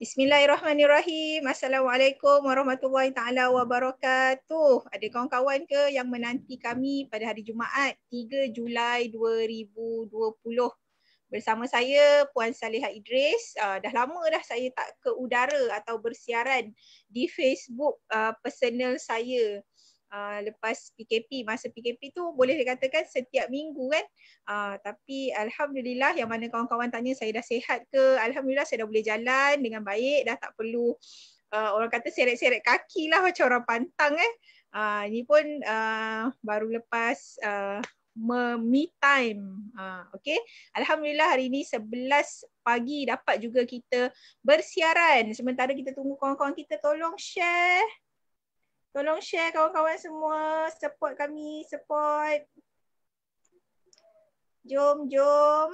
Bismillahirrahmanirrahim. Assalamualaikum warahmatullahi taala wabarakatuh. Ada kawan-kawan ke yang menanti kami pada hari Jumaat 3 Julai 2020 bersama saya Puan Saleha Idris. Uh, dah lama dah saya tak ke udara atau bersiaran di Facebook uh, personal saya uh, lepas PKP masa PKP tu boleh dikatakan setiap minggu kan uh, tapi alhamdulillah yang mana kawan-kawan tanya saya dah sehat ke alhamdulillah saya dah boleh jalan dengan baik dah tak perlu uh, orang kata seret-seret kaki lah macam orang pantang eh uh, ini pun uh, baru lepas uh, me time. Ha, okay. Alhamdulillah hari ini 11 pagi dapat juga kita bersiaran. Sementara kita tunggu kawan-kawan kita tolong share. Tolong share kawan-kawan semua. Support kami. Support. Jom, jom.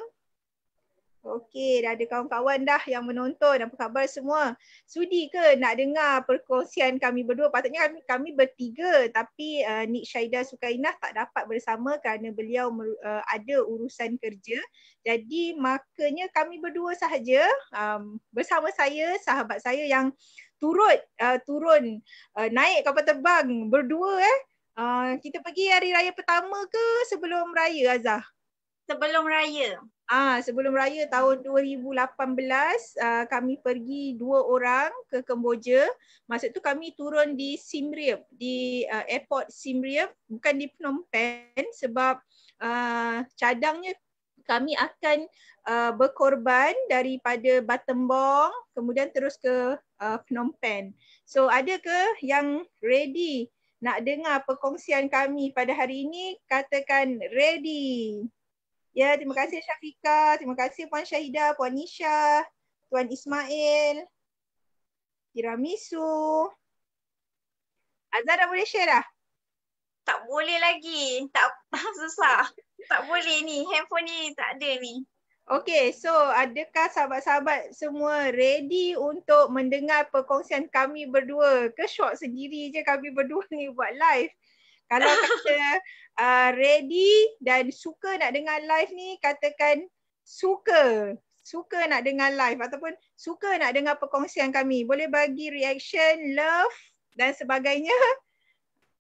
Okey, dah ada kawan-kawan dah yang menonton. Apa khabar semua? Sudi ke nak dengar perkongsian kami berdua? Patutnya kami, kami bertiga tapi uh, Nik Syahidah Sukainah tak dapat bersama kerana beliau uh, ada urusan kerja. Jadi makanya kami berdua sahaja um, bersama saya, sahabat saya yang turut uh, turun uh, naik kapal terbang berdua eh. Uh, kita pergi hari raya pertama ke sebelum raya Azah? Sebelum raya. Ah, sebelum raya tahun 2018 uh, kami pergi dua orang ke Kemboja. Masa tu kami turun di Siem Reap, di uh, airport Siem Reap, bukan di Phnom Penh sebab uh, cadangnya kami akan uh, berkorban daripada Batembong kemudian terus ke uh, Phnom Penh. So ada ke yang ready nak dengar perkongsian kami pada hari ini? Katakan ready. Ya, terima kasih Syafika, terima kasih Puan Syahida, Puan Nisha, Tuan Ismail, Tiramisu. Azhar dah boleh share dah? Tak boleh lagi. Tak susah tak boleh ni. Handphone ni tak ada ni. Okay, so adakah sahabat-sahabat semua ready untuk mendengar perkongsian kami berdua ke shock sendiri je kami berdua ni buat live? Kalau kata uh, ready dan suka nak dengar live ni, katakan suka. Suka nak dengar live ataupun suka nak dengar perkongsian kami. Boleh bagi reaction, love dan sebagainya.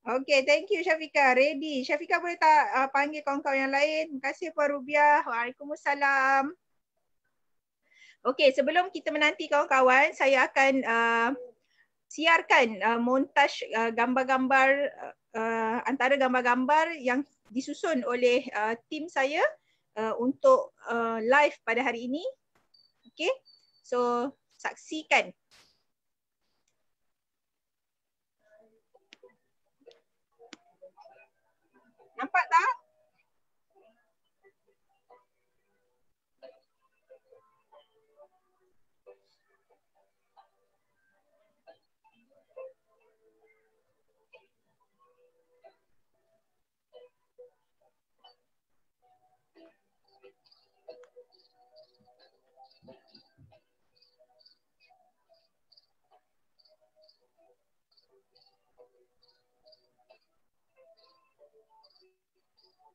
Okay, thank you Syafika. Ready. Syafika boleh tak uh, panggil kawan-kawan yang lain? Terima kasih Puan Rubiah. Waalaikumsalam. Okay, sebelum kita menanti kawan-kawan, saya akan uh, siarkan uh, montaj uh, gambar-gambar uh, antara gambar-gambar yang disusun oleh uh, tim saya uh, untuk uh, live pada hari ini. Okay, so saksikan. Nampak tak?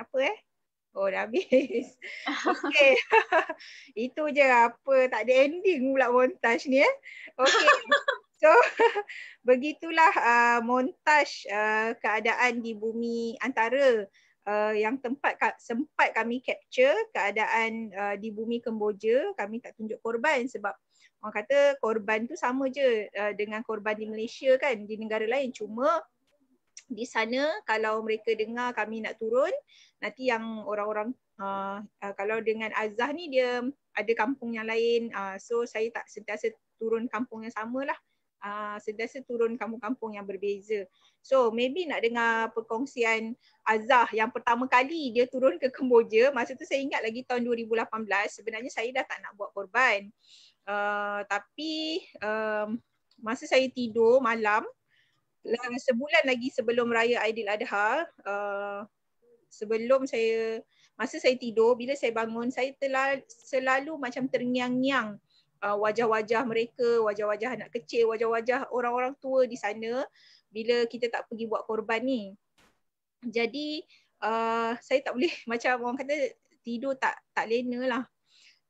Apa eh? Oh dah habis. Okay. Itu je apa. Tak ada ending pula montage ni eh. Okay. So begitulah uh, montage uh, keadaan di bumi antara uh, yang tempat ka- sempat kami capture keadaan uh, di bumi Kemboja. Kami tak tunjuk korban sebab orang kata korban tu sama je uh, dengan korban di Malaysia kan. Di negara lain. Cuma di sana kalau mereka dengar kami nak turun nanti yang orang-orang uh, uh, kalau dengan Azah ni dia ada kampung yang lain uh, so saya tak sentiasa turun kampung yang samalah uh, sentiasa turun kampung-kampung yang berbeza so maybe nak dengar perkongsian Azah yang pertama kali dia turun ke Kemboja masa tu saya ingat lagi tahun 2018 sebenarnya saya dah tak nak buat korban uh, tapi um, masa saya tidur malam lah, sebulan lagi sebelum raya Aidiladha uh, sebelum saya masa saya tidur bila saya bangun saya telah selalu macam terngiang-ngiang uh, wajah-wajah mereka wajah-wajah anak kecil wajah-wajah orang-orang tua di sana bila kita tak pergi buat korban ni jadi uh, saya tak boleh macam orang kata tidur tak tak lena lah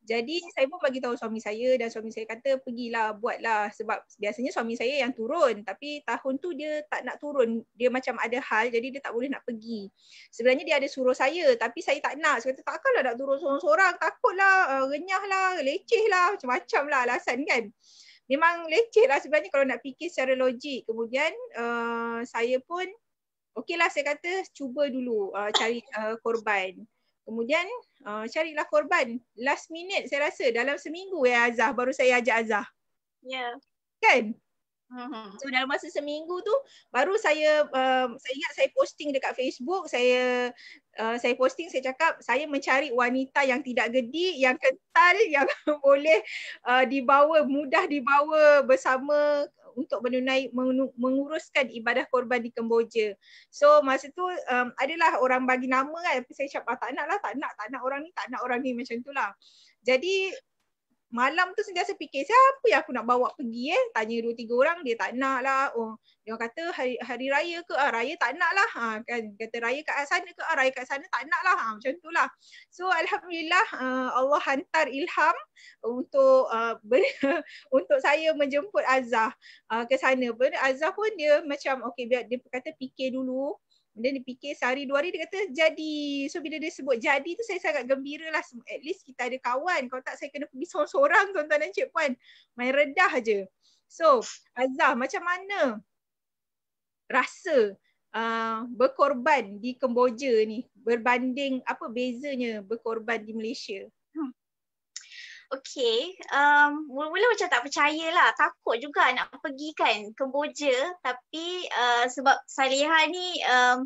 jadi saya pun bagi tahu suami saya dan suami saya kata pergilah buatlah sebab biasanya suami saya yang turun tapi tahun tu dia tak nak turun. Dia macam ada hal jadi dia tak boleh nak pergi. Sebenarnya dia ada suruh saya tapi saya tak nak. Saya kata takkanlah nak turun seorang-seorang takutlah uh, renyahlah, lecehlah macam-macam lah alasan kan. Memang leceh lah sebenarnya kalau nak fikir secara logik. Kemudian uh, saya pun okeylah saya kata cuba dulu uh, cari uh, korban. Kemudian uh, carilah korban last minute saya rasa dalam seminggu ya eh, Azah baru saya ajak Azah. Ya. Yeah. Kan? Mm-hmm. So dalam masa seminggu tu baru saya uh, saya ingat saya posting dekat Facebook, saya uh, saya posting saya cakap saya mencari wanita yang tidak gedik, yang kental yang boleh uh, dibawa mudah dibawa bersama untuk menunai menguruskan ibadah korban di Kemboja. So masa tu um, adalah orang bagi nama kan tapi saya cakap ah, tak nak lah, tak nak, tak nak orang ni, tak nak orang ni macam tu lah. Jadi malam tu sentiasa fikir siapa yang aku nak bawa pergi eh tanya dua tiga orang dia tak nak lah oh dia kata hari, hari raya ke ah, raya tak nak lah ha, kan kata raya kat sana ke ah, raya kat sana tak nak lah ha, macam tu lah so Alhamdulillah uh, Allah hantar ilham untuk uh, ber- untuk saya menjemput Azah uh, ke sana pun Azah pun dia macam okay dia, dia kata fikir dulu Kemudian dia fikir sehari dua hari dia kata jadi. So bila dia sebut jadi tu saya sangat gembira lah. At least kita ada kawan. Kalau tak saya kena pergi seorang sorang tuan-tuan dan cikpuan. Main redah aje. So Azah macam mana rasa uh, berkorban di Kemboja ni berbanding apa bezanya berkorban di Malaysia? Okay, um, mula-mula macam tak percaya lah. Takut juga nak pergi kan Kemboja. Tapi uh, sebab Saleha ni um,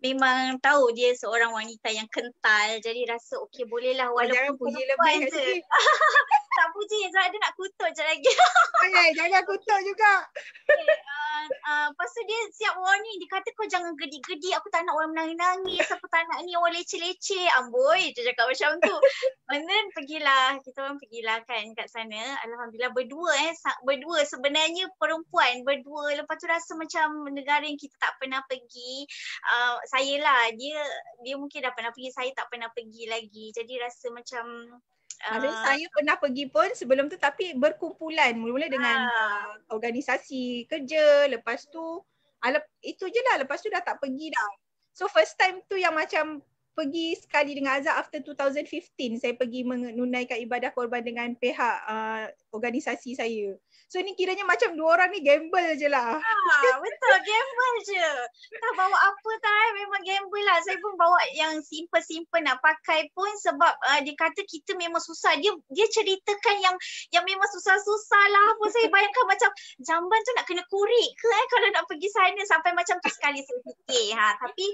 memang tahu dia seorang wanita yang kental. Jadi rasa okay bolehlah walaupun Jangan perempuan je. tak puji sebab dia nak kutuk je lagi. Okay, jangan kutuk juga. Okay, uh, uh, lepas tu dia siap warning. Dia kata kau jangan gedi-gedi. Aku tak nak orang menangis-nangis. Aku tak nak ni orang leceh-leceh. Amboi, dia cakap macam tu. And then pergilah. Kita orang pergilah kan kat sana. Alhamdulillah berdua eh. Berdua sebenarnya perempuan. Berdua. Lepas tu rasa macam negara yang kita tak pernah pergi. Uh, saya lah. Dia, dia mungkin dah pernah pergi. Saya tak pernah pergi lagi. Jadi rasa macam Uh, saya pernah pergi pun sebelum tu tapi berkumpulan mula-mula uh, dengan uh, organisasi kerja lepas tu alap ah, itu je lah lepas tu dah tak pergi dah so first time tu yang macam pergi sekali dengan Azhar after 2015 saya pergi menunaikan ibadah korban dengan pihak uh, organisasi saya. So ni kiranya macam dua orang ni gamble je lah. Ha, betul, gamble je. Tak bawa apa tak eh, memang gamble lah. Saya pun bawa yang simple-simple nak pakai pun sebab uh, dia kata kita memang susah. Dia dia ceritakan yang yang memang susah-susah lah. Apa saya bayangkan macam jamban tu nak kena kurik ke eh kalau nak pergi sana sampai macam tu sekali saya fikir. Ha. Tapi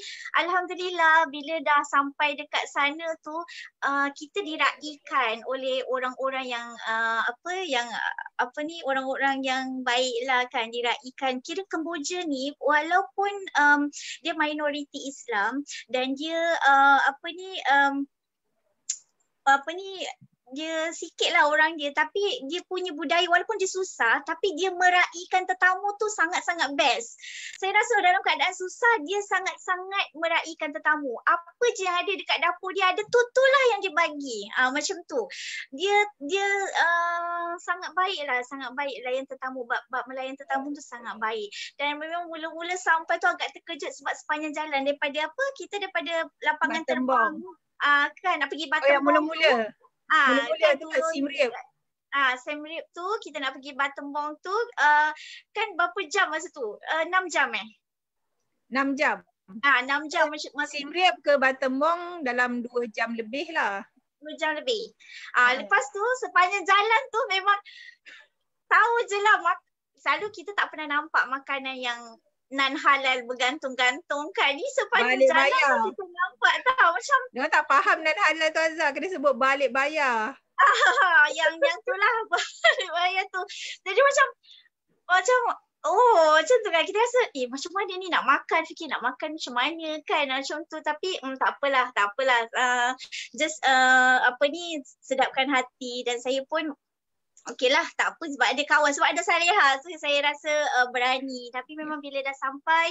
Alhamdulillah bila dah sampai dekat sana tu uh, kita diraikan oleh orang-orang yang uh, apa yang apa ni orang-orang yang baiklah kan diraikan kira Kemboja ni walaupun um, dia minoriti Islam dan dia uh, apa ni um, apa ni dia sikit lah orang dia tapi dia punya budaya walaupun dia susah tapi dia meraihkan tetamu tu sangat-sangat best. Saya rasa dalam keadaan susah dia sangat-sangat meraihkan tetamu. Apa je yang ada dekat dapur dia ada tu tu lah yang dia bagi. Uh, macam tu. Dia dia uh, sangat baik lah. Sangat baik layan tetamu. Bab, bab melayan tetamu tu sangat baik. Dan memang mula-mula sampai tu agak terkejut sebab sepanjang jalan daripada apa kita daripada lapangan Batembang. terbang. Uh, kan nak pergi Batam oh, ya, mula-mula Ah, Mula-mula tu Sim Rip. Ah, Sim Rip tu kita nak pergi Bottom Bong tu uh, kan berapa jam masa tu? Uh, eh, 6 jam eh? 6 jam. Ah, 6 jam masa masa Sim Rip ke Bottom Bong dalam 2 jam lebih lah. 2 jam lebih. Ah, hmm. lepas tu sepanjang jalan tu memang tahu je lah mak- selalu kita tak pernah nampak makanan yang non halal bergantung-gantung kan ni sepanjang jalan tu dapat tau macam Dia tak faham nak halal tu Azhar kena sebut balik bayar ah, yang yang tu lah balik bayar tu jadi macam macam oh macam tu kan kita rasa eh macam mana ni nak makan fikir nak makan macam mana kan macam tu tapi mm, tak apalah tak apalah uh, just uh, apa ni sedapkan hati dan saya pun Okey lah tak apa sebab ada kawan sebab ada saleha lah. so saya rasa uh, berani tapi memang bila dah sampai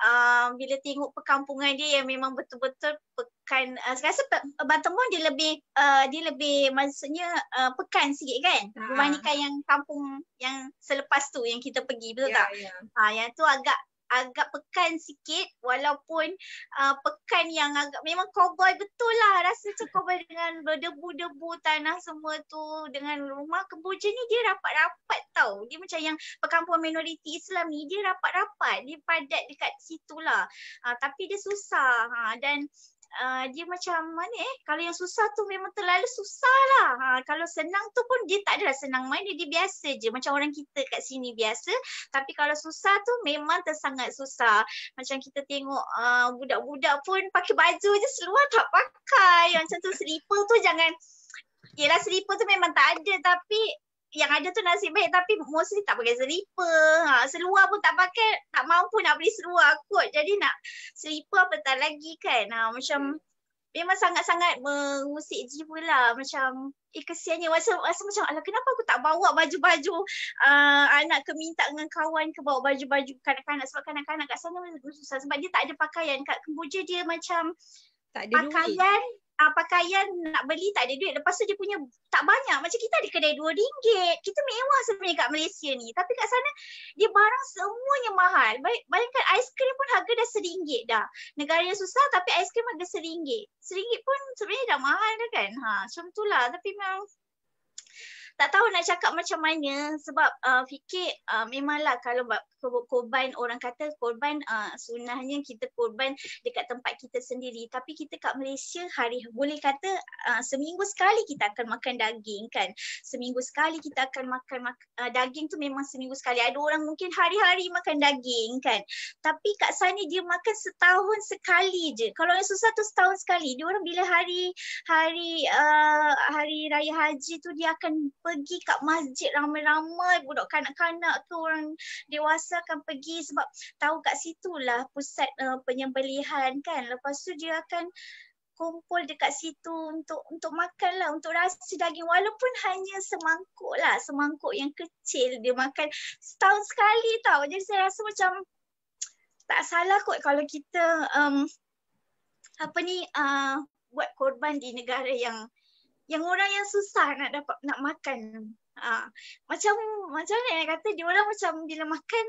uh, bila tengok perkampungan dia yang memang betul-betul pekan uh, saya rasa pe- Batemun dia lebih uh, dia lebih maksudnya uh, pekan sikit kan ah. berbandingkan uh. yang kampung yang selepas tu yang kita pergi betul yeah, tak yeah. Ya. Uh, yang tu agak agak pekan sikit walaupun uh, pekan yang agak memang cowboy betul lah rasa macam cowboy dengan berdebu-debu tanah semua tu dengan rumah kemboja ni dia rapat-rapat tau dia macam yang perkampungan minoriti Islam ni dia rapat-rapat dia padat dekat situ lah uh, ah, tapi dia susah ha, dan uh, dia macam mana eh kalau yang susah tu memang terlalu susah lah ha, kalau senang tu pun dia tak adalah senang main dia, dia biasa je macam orang kita kat sini biasa tapi kalau susah tu memang tersangat susah macam kita tengok uh, budak-budak pun pakai baju je seluar tak pakai macam tu slipper tu jangan Yelah slipper tu memang tak ada tapi yang ada tu nasib baik tapi mostly tak pakai slipper. Ha, seluar pun tak pakai, tak mampu nak beli seluar kot. Jadi nak slipper apa tak lagi kan. Ha, macam memang sangat-sangat mengusik jiwa lah. Macam eh kesiannya. Rasa, rasa macam ala kenapa aku tak bawa baju-baju uh, anak ke minta dengan kawan ke bawa baju-baju kanak-kanak. Sebab kanak-kanak kat sana susah. Sebab dia tak ada pakaian kat Kemboja dia macam tak ada pakaian duit uh, pakaian nak beli tak ada duit. Lepas tu dia punya tak banyak. Macam kita ada kedai dua ringgit. Kita mewah sebenarnya kat Malaysia ni. Tapi kat sana dia barang semuanya mahal. Bayangkan ais krim pun harga dah seringgit dah. Negara yang susah tapi ais krim harga seringgit. seringgit pun sebenarnya dah mahal dah kan. Ha, macam tu lah. Tapi memang tak tahu nak cakap macam mana sebab uh, fikir uh, memanglah kalau korban orang kata korban uh, sunahnya kita korban dekat tempat kita sendiri tapi kita kat Malaysia hari boleh kata uh, seminggu sekali kita akan makan daging kan seminggu sekali kita akan makan mak- uh, daging tu memang seminggu sekali ada orang mungkin hari-hari makan daging kan tapi kat sana dia makan setahun sekali je kalau yang susah tu setahun sekali dia orang bila hari hari uh, hari raya haji tu dia akan pergi kat masjid ramai-ramai budak kanak-kanak tu orang dewasa akan pergi sebab tahu kat situlah pusat uh, penyembelihan kan lepas tu dia akan kumpul dekat situ untuk untuk makan lah untuk rasa daging walaupun hanya semangkuk lah semangkuk yang kecil dia makan setahun sekali tau jadi saya rasa macam tak salah kot kalau kita um, apa ni uh, buat korban di negara yang yang orang yang susah nak dapat nak makan. Ha. Macam macam ni yang kata dia orang macam bila makan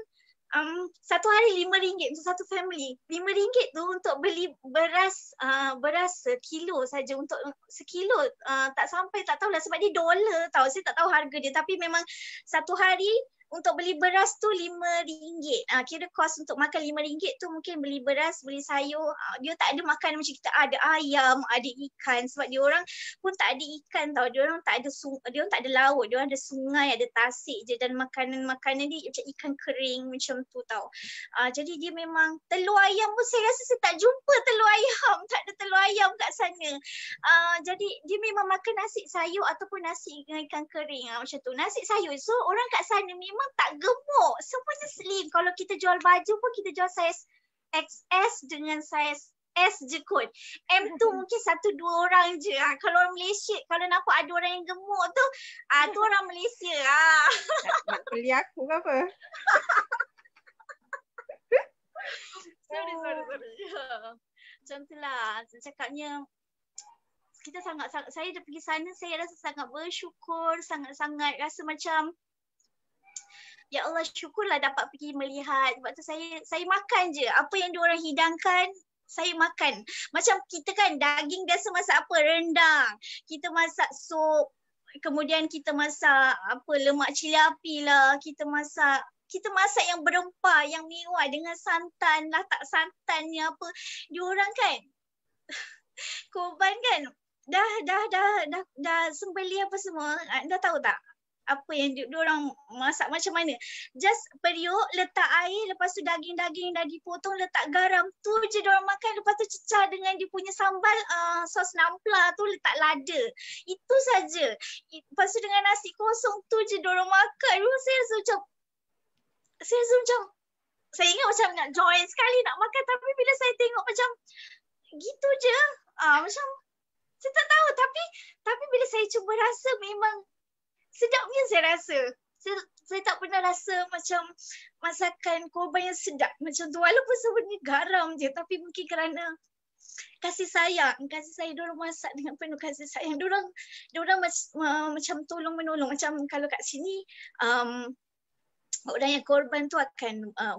um, satu hari lima ringgit untuk satu family. Lima ringgit tu untuk beli beras uh, beras sekilo saja untuk sekilo uh, tak sampai tak tahulah sebab dia dollar tau. Saya tak tahu harga dia tapi memang satu hari untuk beli beras tu RM5. Uh, ah, kira kos untuk makan RM5 tu mungkin beli beras, beli sayur. Ah, dia tak ada makan macam kita ada ayam, ada ikan. Sebab dia orang pun tak ada ikan tau. Dia orang tak ada sung dia orang tak ada laut. Dia orang ada sungai, ada tasik je. Dan makanan-makanan dia macam ikan kering macam tu tau. Uh, jadi dia memang telur ayam pun saya rasa saya tak jumpa telur ayam. Tak ada telur ayam kat sana. Uh, jadi dia memang makan nasi sayur ataupun nasi dengan ikan kering. Uh, macam tu. Nasi sayur. So orang kat sana memang memang tak gemuk. Semuanya slim. Kalau kita jual baju pun kita jual saiz XS dengan saiz S je kot. M tu mungkin satu dua orang je. Ha, kalau orang Malaysia, kalau nampak ada orang yang gemuk tu, ha, tu orang Malaysia. Ha. Nak beli aku ke apa? sorry, sorry, sorry. Macam tu lah. Cakapnya, kita sangat, sangat saya dah pergi sana, saya rasa sangat bersyukur, sangat-sangat rasa macam Ya Allah syukurlah dapat pergi melihat sebab tu saya saya makan je apa yang diorang hidangkan saya makan. Macam kita kan daging biasa masak apa? Rendang. Kita masak sup. Kemudian kita masak apa lemak cili api lah. Kita masak kita masak yang berempah, yang mewah dengan santan lah tak santannya apa. Diorang kan korban kan dah dah dah dah dah sembeli apa semua anda ah, tahu tak apa yang dia orang masak macam mana. Just periuk, letak air, lepas tu daging-daging dah dipotong, letak garam tu je dia orang makan. Lepas tu cecah dengan dia punya sambal uh, sos nampla tu letak lada. Itu saja. Lepas tu dengan nasi kosong tu je dia orang makan. Lepas saya rasa macam, saya rasa macam, saya ingat macam nak join sekali nak makan tapi bila saya tengok macam gitu je. Uh, macam, saya tak tahu tapi tapi bila saya cuba rasa memang sedapnya saya rasa. Saya, saya tak pernah rasa macam masakan korban yang sedap macam tu. Walaupun sebenarnya garam je tapi mungkin kerana kasih sayang. Kasih sayang diorang masak dengan penuh kasih sayang. Diorang, diorang macam, uh, macam tolong menolong. Macam kalau kat sini um, orang yang korban tu akan uh,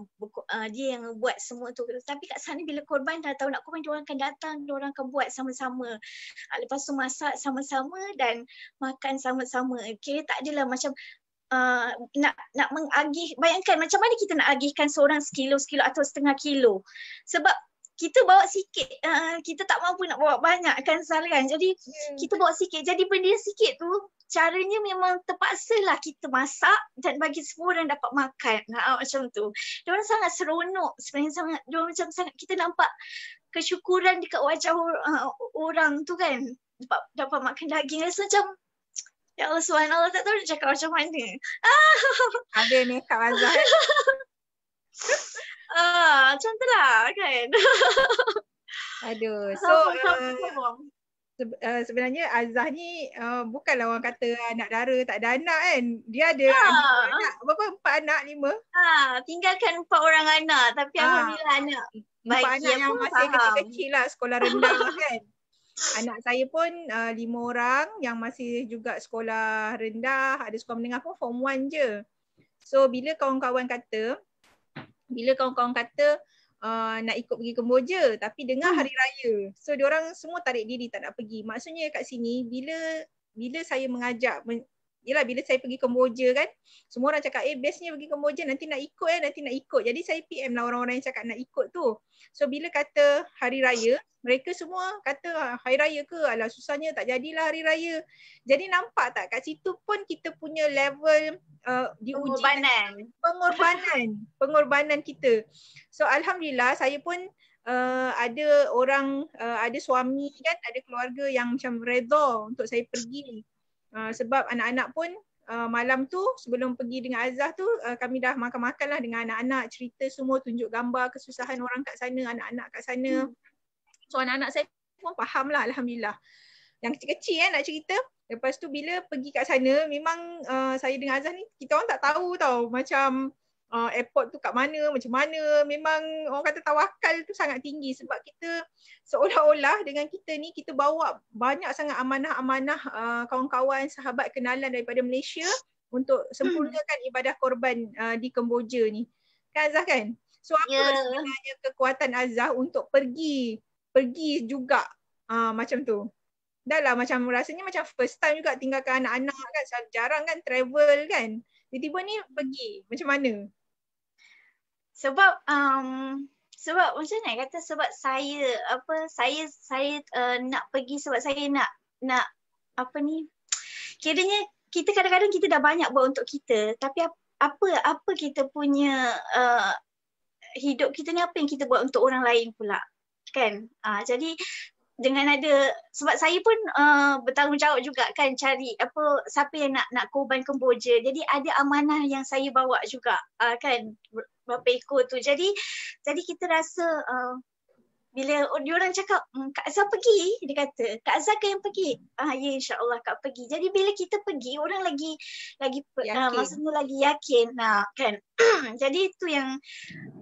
uh, dia yang buat semua tu tapi kat sana bila korban dah tahu nak korban dia orang akan datang orang akan buat sama-sama uh, lepas tu masak sama-sama dan makan sama-sama okey tak adalah macam Uh, nak nak mengagih bayangkan macam mana kita nak agihkan seorang sekilo sekilo atau setengah kilo sebab kita bawa sikit uh, kita tak mampu nak bawa banyak kan salahkan jadi hmm. kita bawa sikit jadi benda sikit tu caranya memang terpaksalah kita masak dan bagi semua orang dapat makan nah, ha, macam tu dia orang sangat seronok sebenarnya sangat dia macam sangat kita nampak kesyukuran dekat wajah or, uh, orang tu kan dapat dapat makan daging rasa macam Ya Allah Suhan Allah tak tahu nak cakap macam mana. Ah. Ada ni Kak Azhar. Ah, macam tu lah kan. Aduh. So, uh, uh, sebenarnya Azah ni uh, bukanlah orang kata anak ah, dara tak ada anak kan. Dia ada ha. anak. Berapa? Empat anak? Lima? Ha, tinggalkan empat orang anak tapi ha. Alhamdulillah anak. Empat Baik, anak yang masih kecil-kecil lah sekolah rendah kan. Anak saya pun uh, lima orang yang masih juga sekolah rendah, ada sekolah menengah pun form 1 je. So bila kawan-kawan kata, bila kawan-kawan kata uh, nak ikut pergi Kemboja tapi dengar hmm. hari raya. So diorang semua tarik diri tak nak pergi. Maksudnya kat sini bila bila saya mengajak yelah bila saya pergi Kemboja kan, semua orang cakap, eh bestnya pergi Kemboja, nanti nak ikut eh, nanti nak ikut. Jadi saya PM lah orang-orang yang cakap nak ikut tu. So bila kata hari raya, mereka semua kata hari raya ke, alah susahnya tak jadilah hari raya. Jadi nampak tak kat situ pun kita punya level uh, di pengorbanan. Pengorbanan. Pengorbanan kita. So Alhamdulillah saya pun Uh, ada orang uh, ada suami kan ada keluarga yang macam redha untuk saya pergi Ah, sebab anak-anak pun uh, malam tu sebelum pergi dengan Azah tu uh, kami dah makan-makan lah dengan anak-anak cerita semua tunjuk gambar kesusahan orang kat sana anak-anak kat sana hmm. so anak-anak saya pun faham lah Alhamdulillah yang kecil-kecil eh, nak cerita lepas tu bila pergi kat sana memang uh, saya dengan Azah ni kita orang tak tahu tau macam uh, airport tu kat mana, macam mana. Memang orang kata tawakal tu sangat tinggi sebab kita seolah-olah dengan kita ni kita bawa banyak sangat amanah-amanah uh, kawan-kawan, sahabat, kenalan daripada Malaysia untuk hmm. sempurnakan hmm. ibadah korban uh, di Kemboja ni. Kan Azah kan? So apa yeah. sebenarnya kekuatan Azah untuk pergi pergi juga uh, macam tu? Dah lah macam rasanya macam first time juga tinggalkan anak-anak kan jarang kan travel kan tiba-tiba ni pergi macam mana sebab um, sebab macam mana kata sebab saya apa saya saya uh, nak pergi sebab saya nak nak apa ni kiranya kita kadang-kadang kita dah banyak buat untuk kita tapi apa apa kita punya uh, hidup kita ni apa yang kita buat untuk orang lain pula kan uh, jadi dengan ada sebab saya pun uh, bertanggungjawab juga kan cari apa siapa yang nak nak korban kemboja jadi ada amanah yang saya bawa juga uh, kan berapa ekor tu jadi jadi kita rasa uh, bila dia orang cakap hmm, Kak Azhar pergi dia kata Kak Azhar kan yang pergi ah ya insyaallah Kak pergi jadi bila kita pergi orang lagi lagi yakin. Uh, maksudnya lagi yakin nak kan jadi itu yang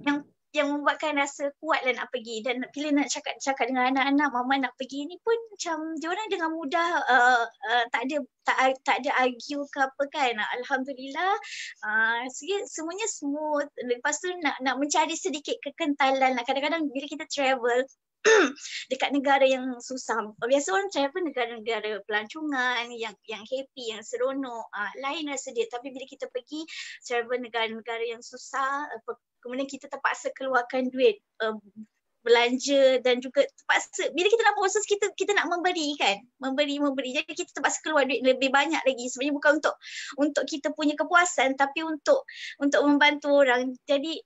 yang yang membuatkan rasa kuatlah nak pergi dan bila nak cakap cakap dengan anak-anak mama nak pergi ni pun macam dia orang dengan mudah uh, uh, tak ada tak, tak ada argue ke apa kan alhamdulillah uh, semuanya smooth lepas tu nak nak mencari sedikit kekentalan lah. kadang-kadang bila kita travel dekat negara yang susah. Biasa orang travel negara-negara pelancongan yang yang happy, yang seronok, uh, lain rasa dia. Tapi bila kita pergi travel negara-negara yang susah, uh, kemudian kita terpaksa keluarkan duit uh, belanja dan juga terpaksa bila kita nak proses kita kita nak memberi kan memberi memberi jadi kita terpaksa keluar duit lebih banyak lagi sebenarnya bukan untuk untuk kita punya kepuasan tapi untuk untuk membantu orang jadi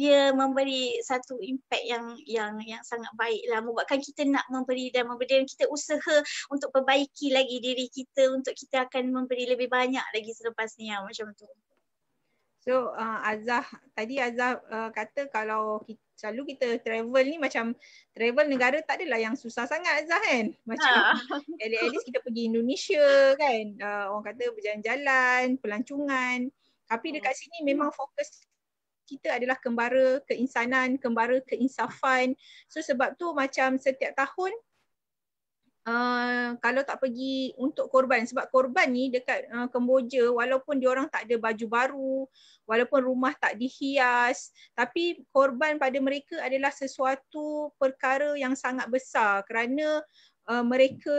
dia memberi satu impact yang yang yang sangat baik lah membuatkan kita nak memberi dan memberi dan kita usaha untuk perbaiki lagi diri kita untuk kita akan memberi lebih banyak lagi selepas ni lah macam tu So uh, Azah, tadi Azah uh, kata kalau kita, selalu kita travel ni macam travel negara tak adalah yang susah sangat Azah kan. Macam ha. at least kita pergi Indonesia kan. Uh, orang kata berjalan-jalan, pelancongan. Tapi hmm. dekat sini memang fokus kita adalah kembara keinsanan, kembara keinsafan. So sebab tu macam setiap tahun uh, kalau tak pergi untuk korban sebab korban ni dekat uh, Kemboja walaupun orang tak ada baju baru, walaupun rumah tak dihias, tapi korban pada mereka adalah sesuatu perkara yang sangat besar kerana Uh, mereka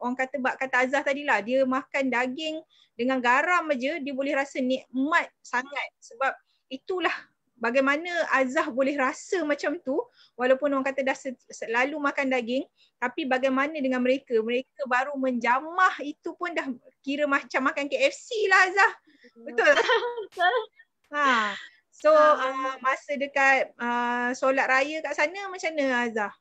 orang kata bab kata azah tadilah dia makan daging dengan garam aja dia boleh rasa nikmat sangat sebab itulah bagaimana Azah boleh rasa macam tu walaupun orang kata dah selalu makan daging tapi bagaimana dengan mereka mereka baru menjamah itu pun dah kira macam makan KFC lah Azah betul ha so ha. uh, masa dekat uh, solat raya kat sana macam mana Azah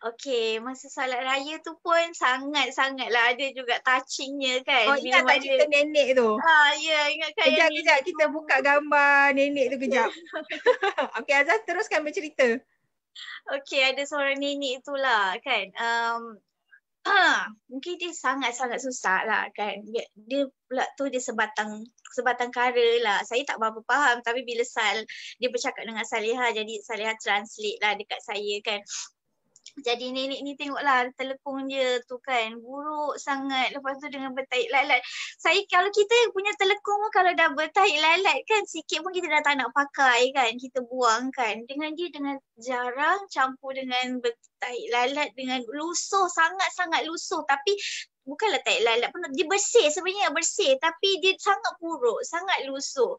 Okay, masa salat raya tu pun sangat-sangatlah ada juga touchingnya kan. Oh, ingat tak cerita nenek tu? Ah, ya, yeah, ingat kan. Kejap, kejap. Nenek. Kita buka gambar nenek tu kejap. okay, Azhar teruskan bercerita. Okay, ada seorang nenek tu lah kan. Um, ha, mungkin dia sangat-sangat susah lah kan. Dia, dia pula tu dia sebatang sebatang kara lah. Saya tak berapa faham tapi bila Sal dia bercakap dengan Saliha jadi Saliha translate lah dekat saya kan jadi nenek ni tengoklah telepon dia tu kan buruk sangat lepas tu dengan bertahi lalat saya kalau kita yang punya telekung pun kalau dah bertahi lalat kan sikit pun kita dah tak nak pakai kan kita buang kan dengan dia dengan jarang campur dengan bertahi lalat dengan lusuh sangat-sangat lusuh tapi bukanlah tak lalat pun dia bersih sebenarnya bersih tapi dia sangat buruk sangat lusuh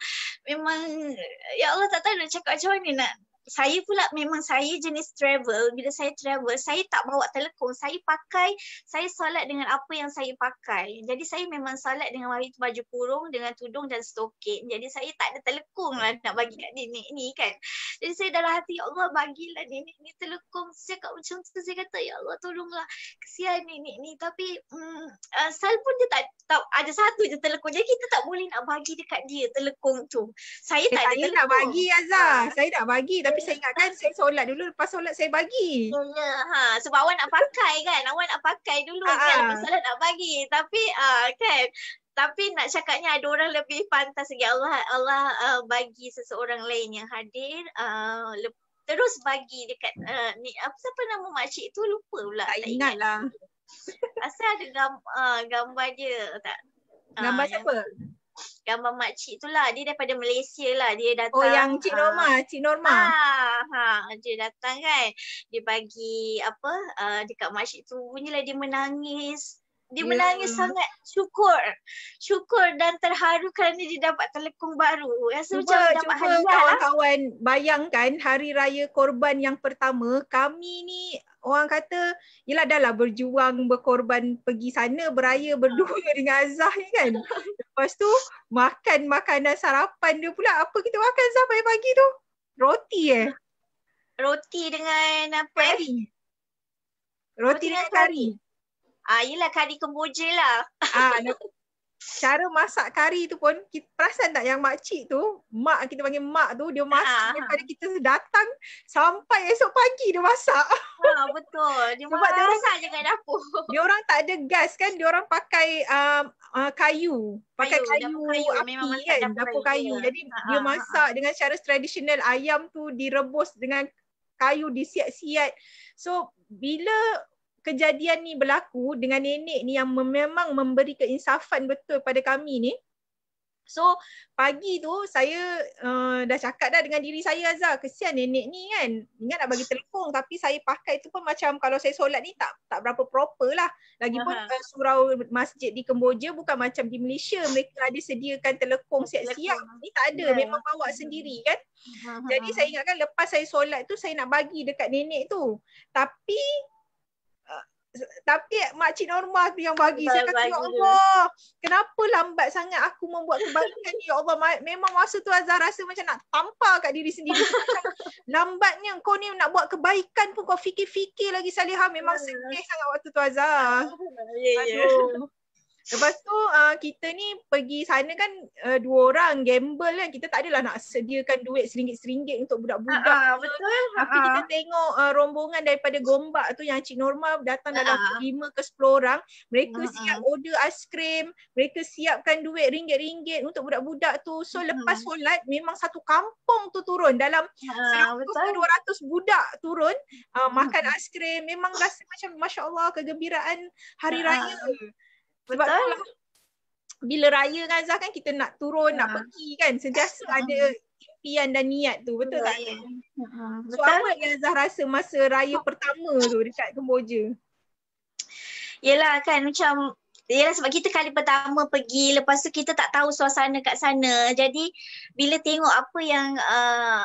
memang ya Allah tak tahu nak cakap macam mana nak saya pula memang saya jenis travel bila saya travel saya tak bawa telekung saya pakai saya solat dengan apa yang saya pakai jadi saya memang solat dengan baju kurung dengan tudung dan stoking jadi saya tak ada telekung lah nak bagi kat nenek ni kan jadi saya dalam hati ya Allah bagilah nenek ni telekung saya kat macam tu saya kata ya Allah tolonglah kesian nenek ni tapi mm, ah, sel pun dia tak, tak ada satu je telekung jadi kita tak boleh nak bagi dekat dia telekung tu saya eh, tak ada telekung saya nak bagi Azah saya nak bagi tapi saya ingatkan saya solat dulu lepas solat saya bagi. Ya, ya, ha sebab awak nak pakai kan. Awak nak pakai dulu Aa. Ha, kan ha. lepas solat nak bagi. Tapi uh, kan tapi nak cakapnya ada orang lebih pantas lagi Allah Allah uh, bagi seseorang lain yang hadir uh, terus bagi dekat uh, ni apa siapa nama makcik tu lupa pula tak, tak ingatlah. Ingat. Lah. Asal ada gam- uh, gambar dia tak. Gambar uh, siapa? gambar mak cik tu lah. Dia daripada Malaysia lah. Dia datang. Oh yang cik ha. Norma, ha. cik Norma. Ha, ha, dia datang kan. Dia bagi apa uh, dekat mak cik tu. Bunyilah dia menangis dia yeah. menangis sangat syukur syukur dan terharu kerana dia dapat telekung baru rasa cuba, macam dapat cuba hadiah kawan-kawan lah. bayangkan hari raya korban yang pertama kami ni orang kata yelah dah lah berjuang berkorban pergi sana beraya berdua hmm. dengan Azah ni kan lepas tu makan makanan sarapan dia pula apa kita makan sampai pagi tu roti eh roti dengan apa Roti, roti dengan kari. kari. Ah, yelah kari kemboja lah. Ah, no. Cara masak kari tu pun, kita perasan tak yang makcik tu, mak kita panggil mak tu, dia masak ah. daripada kita datang sampai esok pagi dia masak. Ha, betul. Dia Sebab masak dia orang, je kat dapur. Dia orang tak ada gas kan, dia orang pakai um, uh, kayu. Pakai kayu, dapur kayu api memang masak kan, dapur, dapur kayu. kayu. Ya. Jadi ah. dia ah, masak ah. dengan cara tradisional, ayam tu direbus dengan kayu disiat-siat. So bila kejadian ni berlaku dengan nenek ni yang memang memberi keinsafan betul pada kami ni So pagi tu saya uh, dah cakap dah dengan diri saya Azhar Kesian nenek ni kan Ingat nak bagi telepon tapi saya pakai tu pun macam Kalau saya solat ni tak tak berapa proper lah Lagipun uh-huh. surau masjid di Kemboja bukan macam di Malaysia Mereka ada sediakan telekong siap-siap Ni tak ada yeah. memang bawa hmm. sendiri kan uh-huh. Jadi saya ingatkan lepas saya solat tu saya nak bagi dekat nenek tu Tapi tapi mak makcik Norma tu yang bagi Baru saya kata bagi ya Allah dia. kenapa lambat sangat aku membuat kebaikan ni ya Allah memang masa tu Azhar rasa macam nak tampar kat diri sendiri lambatnya kau ni nak buat kebaikan pun kau fikir-fikir lagi Salihah memang hmm. sedih sangat waktu tu Azhar yeah, ya. yeah. Lepas tu uh, kita ni pergi sana kan uh, dua orang gamble kan kita tak adalah nak sediakan duit seringgit-seringgit untuk budak-budak. Uh, uh, betul. Tapi uh, kita tengok uh, rombongan daripada Gombak tu yang Cik normal datang uh, dalam 5 ke 10 orang, mereka uh, siap order aiskrim, mereka siapkan duit ringgit-ringgit untuk budak-budak tu. So uh, lepas solat memang satu kampung tu turun dalam uh, 100 200 budak turun uh, uh, makan aiskrim. Memang rasa macam masya-Allah kegembiraan hari uh, raya. Betul. Sebab tu lah, bila raya kan Zah kan kita nak turun, ha. nak ya. pergi kan. Sentiasa ha. ada impian dan niat tu. Betul ya, tak? Ya. ya. Ha. ha. Betul. So apa yang Zah rasa masa raya oh. pertama tu dekat Kemboja? Yelah kan macam Yelah sebab kita kali pertama pergi lepas tu kita tak tahu suasana kat sana. Jadi bila tengok apa yang uh,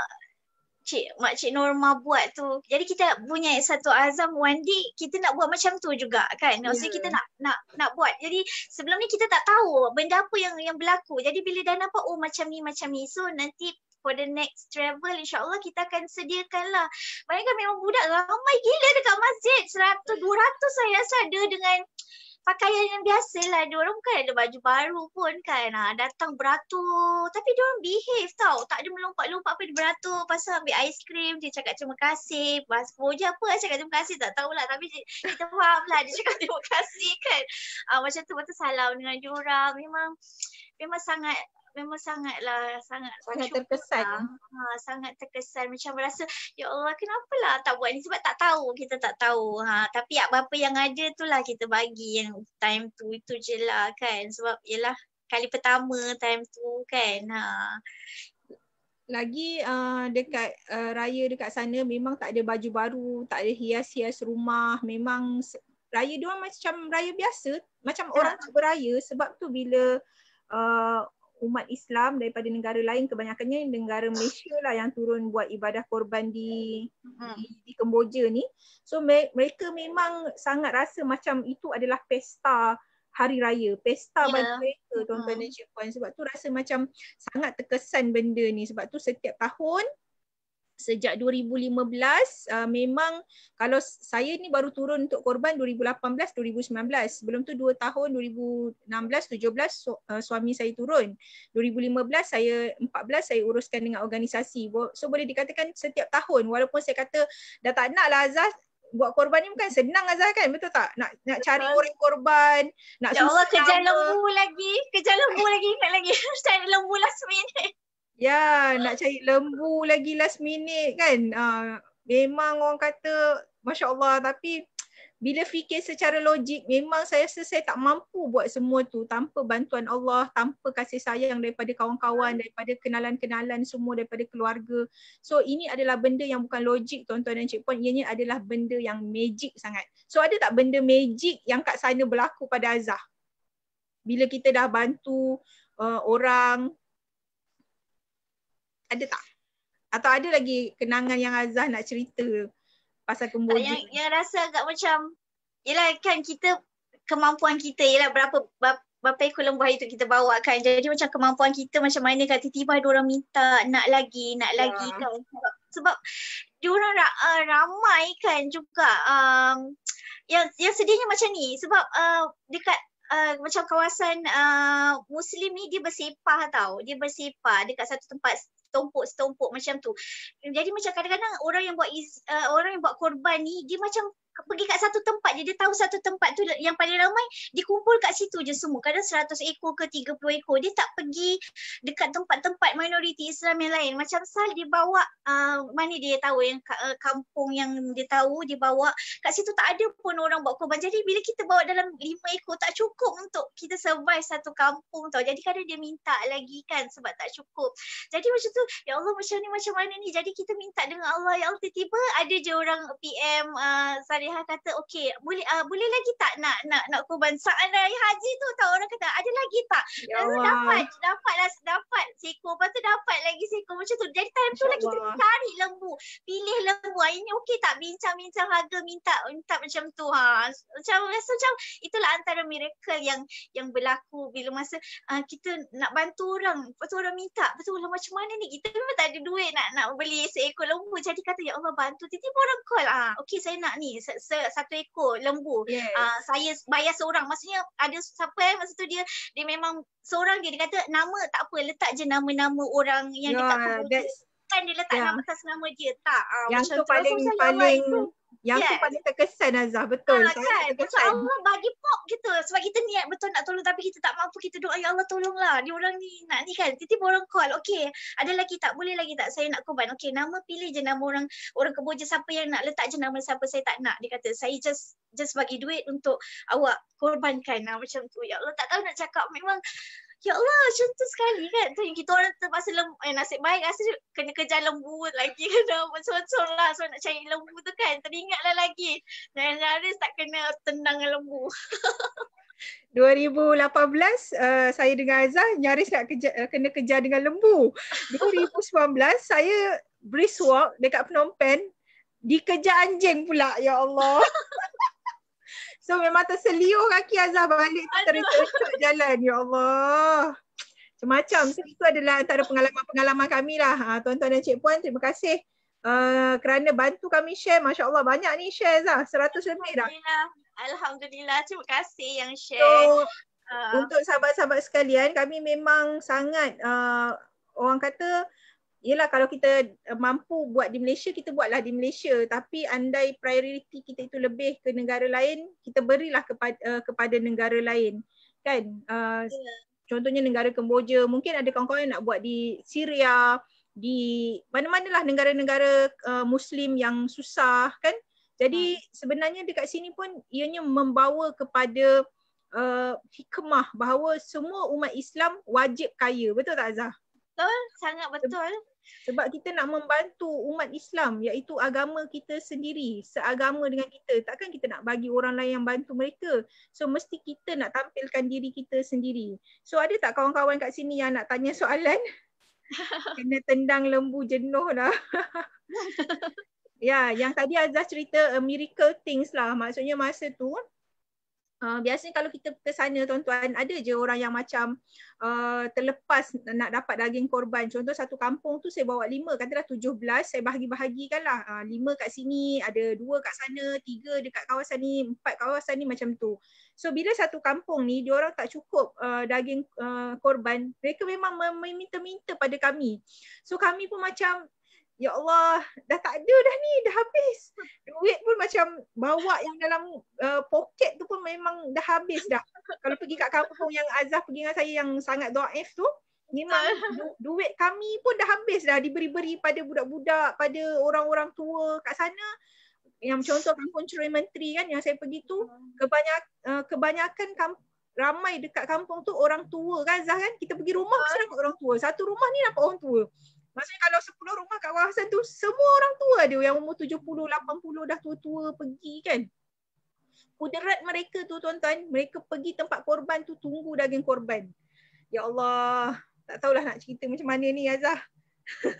cik makcik Norma buat tu. Jadi kita punya satu azam one day kita nak buat macam tu juga kan. Ya. Maksudnya kita nak nak nak buat. Jadi sebelum ni kita tak tahu benda apa yang yang berlaku. Jadi bila dah nampak oh macam ni macam ni. So nanti for the next travel insyaAllah kita akan sediakan lah. Mereka memang budak ramai gila dekat masjid. 100, 200 saya rasa ada dengan pakaian yang biasa lah. Diorang bukan ada baju baru pun kan. Ha, datang beratur. Tapi diorang behave tau. Tak ada melompat-lompat pun dia beratur. Lepas tu ambil aiskrim. Dia cakap terima kasih. Lepas tu apa dia cakap terima kasih. Tak tahu lah. Tapi kita faham lah. Dia cakap terima kasih kan. Ha, macam tu. Lepas salam dengan diorang. Memang memang sangat memang sangatlah sangat sangat terkesan. Lah. Ya? Ha sangat terkesan macam rasa ya Allah kenapa lah, tak buat ni sebab tak tahu kita tak tahu. Ha tapi apa-apa ya, yang ada tu lah kita bagi yang time tu itu je lah kan sebab ialah kali pertama time tu kan. Ha lagi uh, dekat uh, raya dekat sana memang tak ada baju baru, tak ada hias-hias rumah, memang raya dia macam raya biasa, macam ya. orang ha. tak beraya sebab tu bila uh, umat Islam daripada negara lain kebanyakannya negara Malaysia lah yang turun buat ibadah korban di hmm. di, di Kemboja ni so me- mereka memang sangat rasa macam itu adalah pesta hari raya pesta yeah. bagi mereka tuan-tuan hmm. dan puan sebab tu rasa macam sangat terkesan benda ni sebab tu setiap tahun sejak 2015 uh, memang kalau saya ni baru turun untuk korban 2018 2019 sebelum tu 2 tahun 2016 2017 su- uh, suami saya turun 2015 saya 14 saya uruskan dengan organisasi so boleh dikatakan setiap tahun walaupun saya kata dah tak nak lah Azaz buat korban ni bukan senang Azaz kan betul tak nak betul. cari orang korban nak ya Allah kejar lembu lagi kejar lembu lagi ingat lagi saya lembu last minute Ya, nak cari lembu lagi last minute kan. Ha, memang orang kata Masya Allah tapi bila fikir secara logik memang saya rasa saya tak mampu buat semua tu tanpa bantuan Allah, tanpa kasih sayang daripada kawan-kawan, hmm. daripada kenalan-kenalan semua daripada keluarga. So ini adalah benda yang bukan logik tuan-tuan dan cikpuan, ianya adalah benda yang magic sangat. So ada tak benda magic yang kat sana berlaku pada Azah? Bila kita dah bantu uh, orang, ada tak? Atau ada lagi kenangan yang Azah nak cerita pasal kemboja? Yang, yang rasa agak macam, yelah kan kita, kemampuan kita ialah berapa, berapa berapa ekor lembu hari kita bawa kan. Jadi macam kemampuan kita macam mana kan tiba-tiba ada orang minta nak lagi, nak yeah. lagi kan. Sebab, sebab diorang ra- uh, ramai kan juga. Um, yang, yang sedihnya macam ni sebab uh, dekat uh, macam kawasan uh, Muslim ni dia bersepah tau. Dia bersepah dekat satu tempat setumpuk stompok macam tu. Jadi macam kadang-kadang orang yang buat iz, uh, orang yang buat korban ni dia macam pergi kat satu tempat je. Dia tahu satu tempat tu yang paling ramai dikumpul kat situ je semua. Kadang 100 ekor ke 30 ekor. Dia tak pergi dekat tempat-tempat minoriti Islam yang lain. Macam Sal dia bawa uh, mana dia tahu yang uh, kampung yang dia tahu dia bawa. Kat situ tak ada pun orang buat korban. Jadi bila kita bawa dalam 5 ekor tak cukup untuk kita survive satu kampung tau. Jadi kadang dia minta lagi kan sebab tak cukup. Jadi macam tu ya Allah macam ni macam mana ni. Jadi kita minta dengan Allah ya Allah tiba-tiba ada je orang PM uh, ah, Ayah kata okey boleh uh, boleh lagi tak nak nak nak kurban saat raya haji tu tahu orang kata ada lagi tak ya Lalu dapat dapatlah dapat seekor lepas tu dapat lagi seekor macam tu jadi time tu ya lah kita cari lembu pilih lembu ini okey tak bincang-bincang harga minta minta macam tu ha macam rasa macam itulah antara miracle yang yang berlaku bila masa uh, kita nak bantu orang lepas tu orang minta lepas tu orang lah, macam mana ni kita memang tak ada duit nak nak beli seekor lembu jadi kata ya Allah bantu tiba-tiba orang call ah okey saya nak ni se, satu ekor lembu yes. uh, saya bayar seorang maksudnya ada siapa eh masa tu dia dia memang seorang dia dia kata nama tak apa letak je nama-nama orang yang yeah, dia tak ya, perlu kan dia letak yeah. nama atas nama dia tak uh, yang tu, tu paling paling yang yes. aku paling terkesan Azah betul. Ha, kan? Saya Allah bagi pop kita sebab kita niat betul nak tolong tapi kita tak mampu kita doa ya Allah tolonglah. Ni orang ni nak ni kan. Titi orang call. okay, ada lagi tak boleh lagi tak saya nak korban. okay nama pilih je nama orang orang keboja siapa yang nak letak je nama siapa saya tak nak. Dia kata saya just just bagi duit untuk awak korbankan. Nah, macam tu. Ya Allah tak tahu nak cakap memang Ya Allah, macam tu sekali kan. Tu kita orang terpaksa lem eh, nasib baik rasa kena kejar lembu lagi kan. Macam-macam lah. So nak cari lembu tu kan. Teringatlah lagi. Nari-nari tak kena tenang lembu. 2018 uh, eh, saya dengan Azah nyaris nak kejar, uh, eh, kena kejar dengan lembu. 2019 saya brisk walk dekat Phnom Penh dikejar anjing pula ya Allah. So memang terseliu kaki Azah balik tu terkecut jalan. Ya Allah. macam So itu adalah antara pengalaman-pengalaman kami lah. Ha, tuan-tuan dan cik puan terima kasih uh, kerana bantu kami share. Masya Allah banyak ni share Azah. Seratus lebih dah. Alhamdulillah. Alhamdulillah. Terima kasih yang share. So, uh. untuk sahabat-sahabat sekalian kami memang sangat uh, orang kata yelah kalau kita eh, mampu buat di Malaysia, kita buatlah di Malaysia. Tapi andai prioriti kita itu lebih ke negara lain, kita berilah kepada, uh, eh, kepada negara lain. Kan? Uh, eh, yeah. Contohnya negara Kemboja, mungkin ada kawan-kawan yang nak buat di Syria, di mana mana lah negara-negara uh, Muslim yang susah kan. Jadi hmm. sebenarnya dekat sini pun ianya membawa kepada uh, hikmah bahawa semua umat Islam wajib kaya. Betul tak Azah? Betul, sangat betul. Sebab kita nak membantu umat Islam iaitu agama kita sendiri, seagama dengan kita. Takkan kita nak bagi orang lain yang bantu mereka. So mesti kita nak tampilkan diri kita sendiri. So ada tak kawan-kawan kat sini yang nak tanya soalan? Kena tendang lembu jenuh lah. ya, yang tadi Azza cerita a miracle things lah. Maksudnya masa tu Ah, biasanya kalau kita ke sana tuan-tuan ada je orang yang macam uh, terlepas nak dapat daging korban contoh satu kampung tu saya bawa lima katalah tujuh belas saya bahagi-bahagikan lah uh, ah, lima kat sini ada dua kat sana tiga dekat kawasan ni empat kawasan ni macam tu so bila satu kampung ni dia orang tak cukup uh, daging uh, korban mereka memang meminta-minta pada kami so kami pun macam Ya Allah, dah tak ada dah ni, dah habis. Duit pun macam bawa yang dalam uh, poket tu pun memang dah habis dah. Kalau pergi kat kampung yang Azah pergi dengan saya yang sangat doa doaif tu, memang duit kami pun dah habis dah diberi-beri pada budak-budak, pada orang-orang tua kat sana. Yang contoh kampung Cerui Menteri kan yang saya pergi tu, kebanyak, uh, kebanyakan kamp- ramai dekat kampung tu orang tua kan Azah kan? Kita pergi rumah, uh. Ah. saya nampak orang tua. Satu rumah ni nampak orang tua. Maksudnya kalau 10 rumah kat kawasan tu semua orang tua dia yang umur 70 80 dah tua-tua pergi kan. Kudrat mereka tu tuan-tuan, mereka pergi tempat korban tu tunggu daging korban. Ya Allah, tak tahulah nak cerita macam mana ni Azah.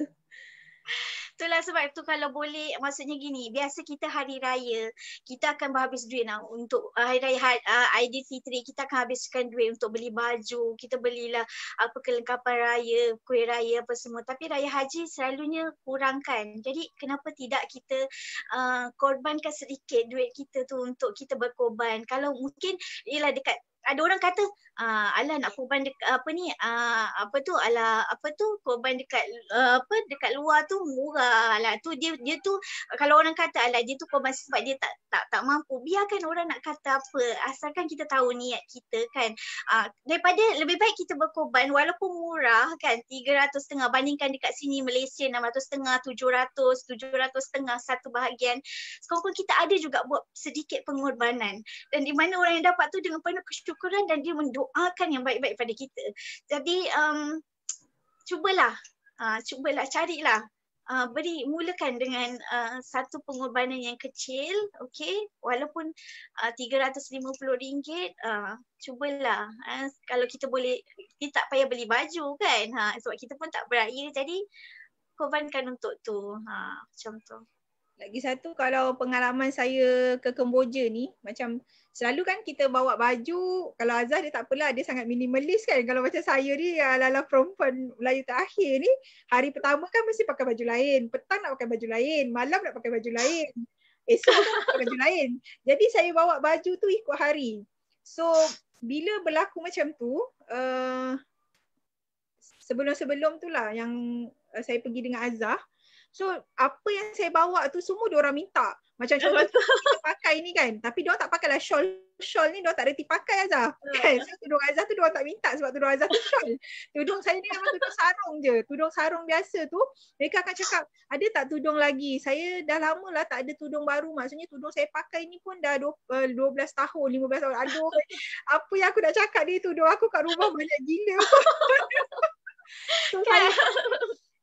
Itulah sebab tu kalau boleh maksudnya gini, biasa kita hari raya kita akan habis duit lah untuk ah, hari raya uh, ha, ah, Aidilfitri kita akan habiskan duit untuk beli baju, kita belilah apa kelengkapan raya, kuih raya apa semua. Tapi raya haji selalunya kurangkan. Jadi kenapa tidak kita uh, korbankan sedikit duit kita tu untuk kita berkorban. Kalau mungkin ialah dekat ada orang kata uh, ah, alah nak korban dekat apa ni uh, apa tu alah apa tu korban dekat uh, apa dekat luar tu murah alah tu dia dia tu kalau orang kata alah dia tu korban sebab dia tak tak tak mampu biarkan orang nak kata apa asalkan kita tahu niat kita kan uh, daripada lebih baik kita berkorban walaupun murah kan 300 setengah bandingkan dekat sini Malaysia 600 setengah 700 700 setengah satu bahagian sekurang-kurangnya kita ada juga buat sedikit pengorbanan dan di mana orang yang dapat tu dengan penuh kesyukuran kesyukuran dan dia mendoakan yang baik-baik pada kita. Jadi um, cubalah, uh, cubalah carilah. Uh, beri mulakan dengan uh, satu pengorbanan yang kecil okey walaupun RM350 ringgit, uh, cubalah uh, kalau kita boleh kita tak payah beli baju kan ha sebab kita pun tak beraya jadi korbankan untuk tu ha macam tu lagi satu kalau pengalaman saya ke Kemboja ni macam selalu kan kita bawa baju kalau Azhar dia tak apalah dia sangat minimalis kan kalau macam saya ni ala-ala perempuan Melayu terakhir ni hari pertama kan mesti pakai baju lain petang nak pakai baju lain malam nak pakai baju lain esok nak kan pakai baju lain jadi saya bawa baju tu ikut hari so bila berlaku macam tu uh, sebelum-sebelum tu lah yang eh, saya pergi dengan Azhar. So apa yang saya bawa tu semua dia orang minta. Macam ya, contoh kita pakai ni kan. Tapi dia tak pakai lah shawl. Shawl ni dia tak reti pakai Azah. Ya, kan? Ya. So tudung Azah tu dia tak minta sebab tudung Azah tu shawl. Tudung saya ni memang tudung sarung je. Tudung sarung biasa tu. Mereka akan cakap ada tak tudung lagi. Saya dah lama lah tak ada tudung baru. Maksudnya tudung saya pakai ni pun dah 12 eh, tahun, 15 tahun. Aduh apa yang aku nak cakap ni tudung aku kat rumah banyak gila. so,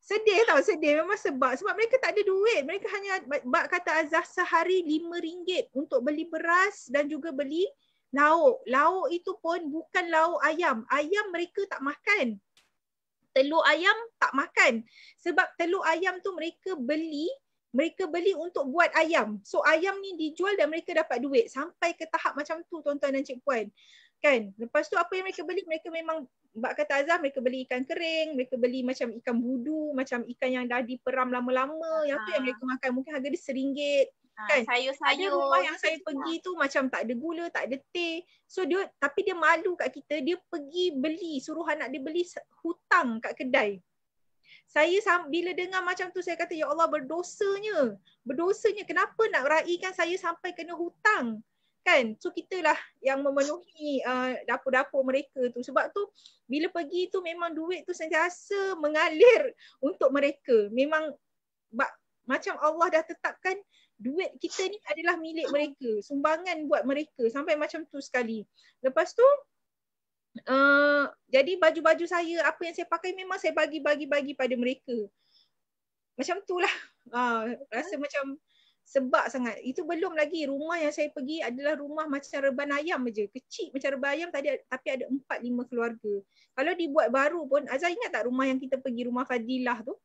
Sedih tau sedih memang sebab sebab mereka tak ada duit. Mereka hanya bak kata Azah sehari RM5 untuk beli beras dan juga beli lauk. Lauk itu pun bukan lauk ayam. Ayam mereka tak makan. Telur ayam tak makan. Sebab telur ayam tu mereka beli mereka beli untuk buat ayam. So ayam ni dijual dan mereka dapat duit sampai ke tahap macam tu tuan-tuan dan cik puan. Kan? Lepas tu apa yang mereka beli mereka memang Mak kata Azam mereka beli ikan kering, mereka beli macam ikan budu, macam ikan yang dah diperam lama-lama, ha. yang tu yang mereka makan mungkin harga dia seringgit. Ha, kan? Sayur-sayur. Ada rumah yang saya pergi lah. tu macam tak ada gula, tak ada teh. So dia, tapi dia malu kat kita, dia pergi beli, suruh anak dia beli hutang kat kedai. Saya bila dengar macam tu saya kata ya Allah berdosanya. Berdosanya kenapa nak raikan saya sampai kena hutang? kan so kita lah yang memenuhi uh, dapur-dapur mereka tu sebab tu bila pergi tu memang duit tu sentiasa mengalir untuk mereka memang bak, macam Allah dah tetapkan duit kita ni adalah milik mereka sumbangan buat mereka sampai macam tu sekali lepas tu uh, jadi baju-baju saya apa yang saya pakai memang saya bagi-bagi-bagi pada mereka macam tu lah uh, rasa macam sebab sangat. Itu belum lagi rumah yang saya pergi adalah rumah macam reban ayam aja. Kecil macam reban ayam tadi tapi ada empat lima keluarga. Kalau dibuat baru pun Azhar ingat tak rumah yang kita pergi rumah Fadilah tu?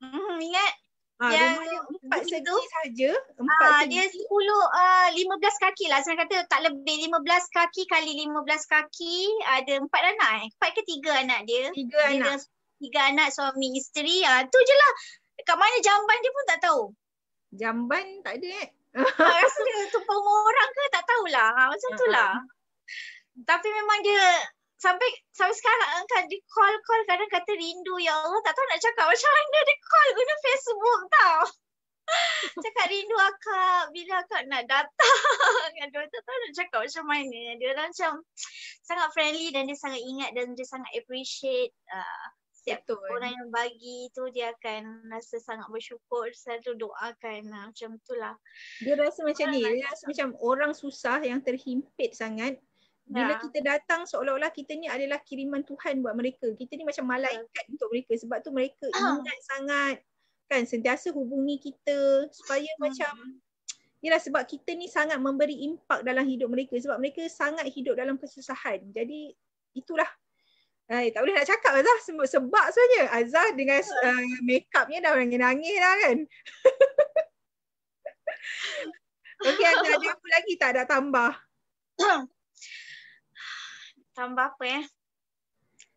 Hmm, ingat. Ha, ya, empat segi saja. Empat ha, Dia sepuluh, ah, lima belas kaki lah. Saya kata tak lebih lima belas kaki kali lima belas kaki. Ada empat anak eh? Empat ke tiga anak dia? Tiga dia anak. Tiga anak suami isteri. Ha, tu je lah. Dekat mana jamban dia pun tak tahu. Jamban tak ada eh. Ha, rasa dia tumpang orang ke tak tahulah. Macam tu lah. Tapi memang dia sampai sampai sekarang kan dia call call kadang kata rindu ya Allah tak tahu nak cakap macam mana dia call guna Facebook tau. cakap rindu akak bila akak nak datang. Kan dia tak tahu nak cakap macam mana. Dia macam sangat friendly dan dia sangat ingat dan dia sangat appreciate uh, setiap Betul. orang yang bagi tu dia akan rasa sangat bersyukur selalu doakan uh, macam itulah dia rasa macam orang ni rasa dia rasa macam orang susah yang terhimpit sangat bila ya. kita datang seolah-olah kita ni adalah kiriman Tuhan buat mereka kita ni macam malaikat ya. untuk mereka sebab tu mereka ah. ingat sangat kan sentiasa hubungi kita supaya hmm. macam Yalah sebab kita ni sangat memberi impak dalam hidup mereka sebab mereka sangat hidup dalam kesusahan. Jadi itulah Hai, eh, tak boleh nak cakap Azah sebab sebab sebenarnya Azah dengan uh, eh, makeupnya dah menangis-nangis dah kan. Okey, ada, apa lagi tak ada tambah? tambah apa ya?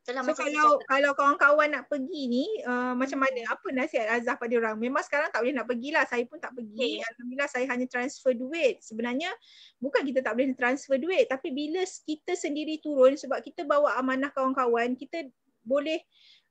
Telah so kalau cakap. kalau kawan-kawan nak pergi ni uh, macam mana apa nasihat Azah pada orang? Memang sekarang tak boleh nak pergi lah Saya pun tak pergi. Okay. Alhamdulillah saya hanya transfer duit. Sebenarnya bukan kita tak boleh transfer duit tapi bila kita sendiri turun sebab kita bawa amanah kawan-kawan, kita boleh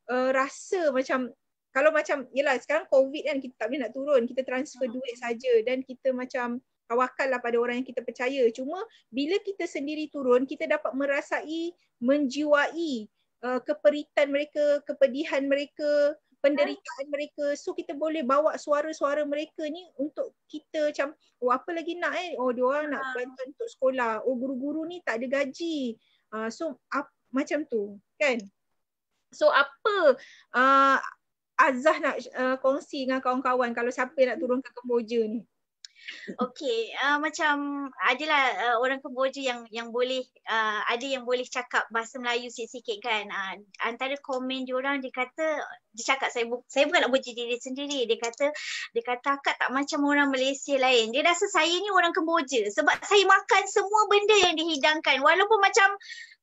uh, rasa macam kalau macam yalah sekarang COVID kan kita tak boleh nak turun, kita transfer uh duit saja dan kita macam lah pada orang yang kita percaya. Cuma bila kita sendiri turun, kita dapat merasai menjiwai uh, keperitan mereka, kepedihan mereka, penderitaan mereka. So kita boleh bawa suara-suara mereka ni untuk kita macam oh apa lagi nak eh? Oh dia orang nak ah. bantuan untuk sekolah. Oh guru-guru ni tak ada gaji. Uh, so ap- macam tu, kan? So apa uh, ah, Azah nak uh, kongsi dengan kawan-kawan kalau siapa nak turun ke Kemboja ni? Okay, uh, macam adalah uh, orang Kemboja yang yang boleh uh, ada yang boleh cakap bahasa Melayu sikit-sikit kan. Uh, antara komen dia orang dia kata dia cakap saya bu- saya bukan nak puji diri sendiri. Dia kata dia kata akak tak macam orang Malaysia lain. Dia rasa saya ni orang Kemboja sebab saya makan semua benda yang dihidangkan walaupun macam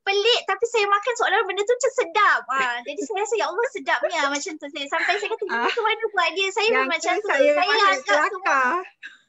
pelik tapi saya makan seolah benda tu macam sedap. Ha. Jadi saya rasa ya Allah sedapnya ah, macam tu. Saya, sampai saya kata ah, mana buat dia. Saya macam tu. Saya, saya agak semua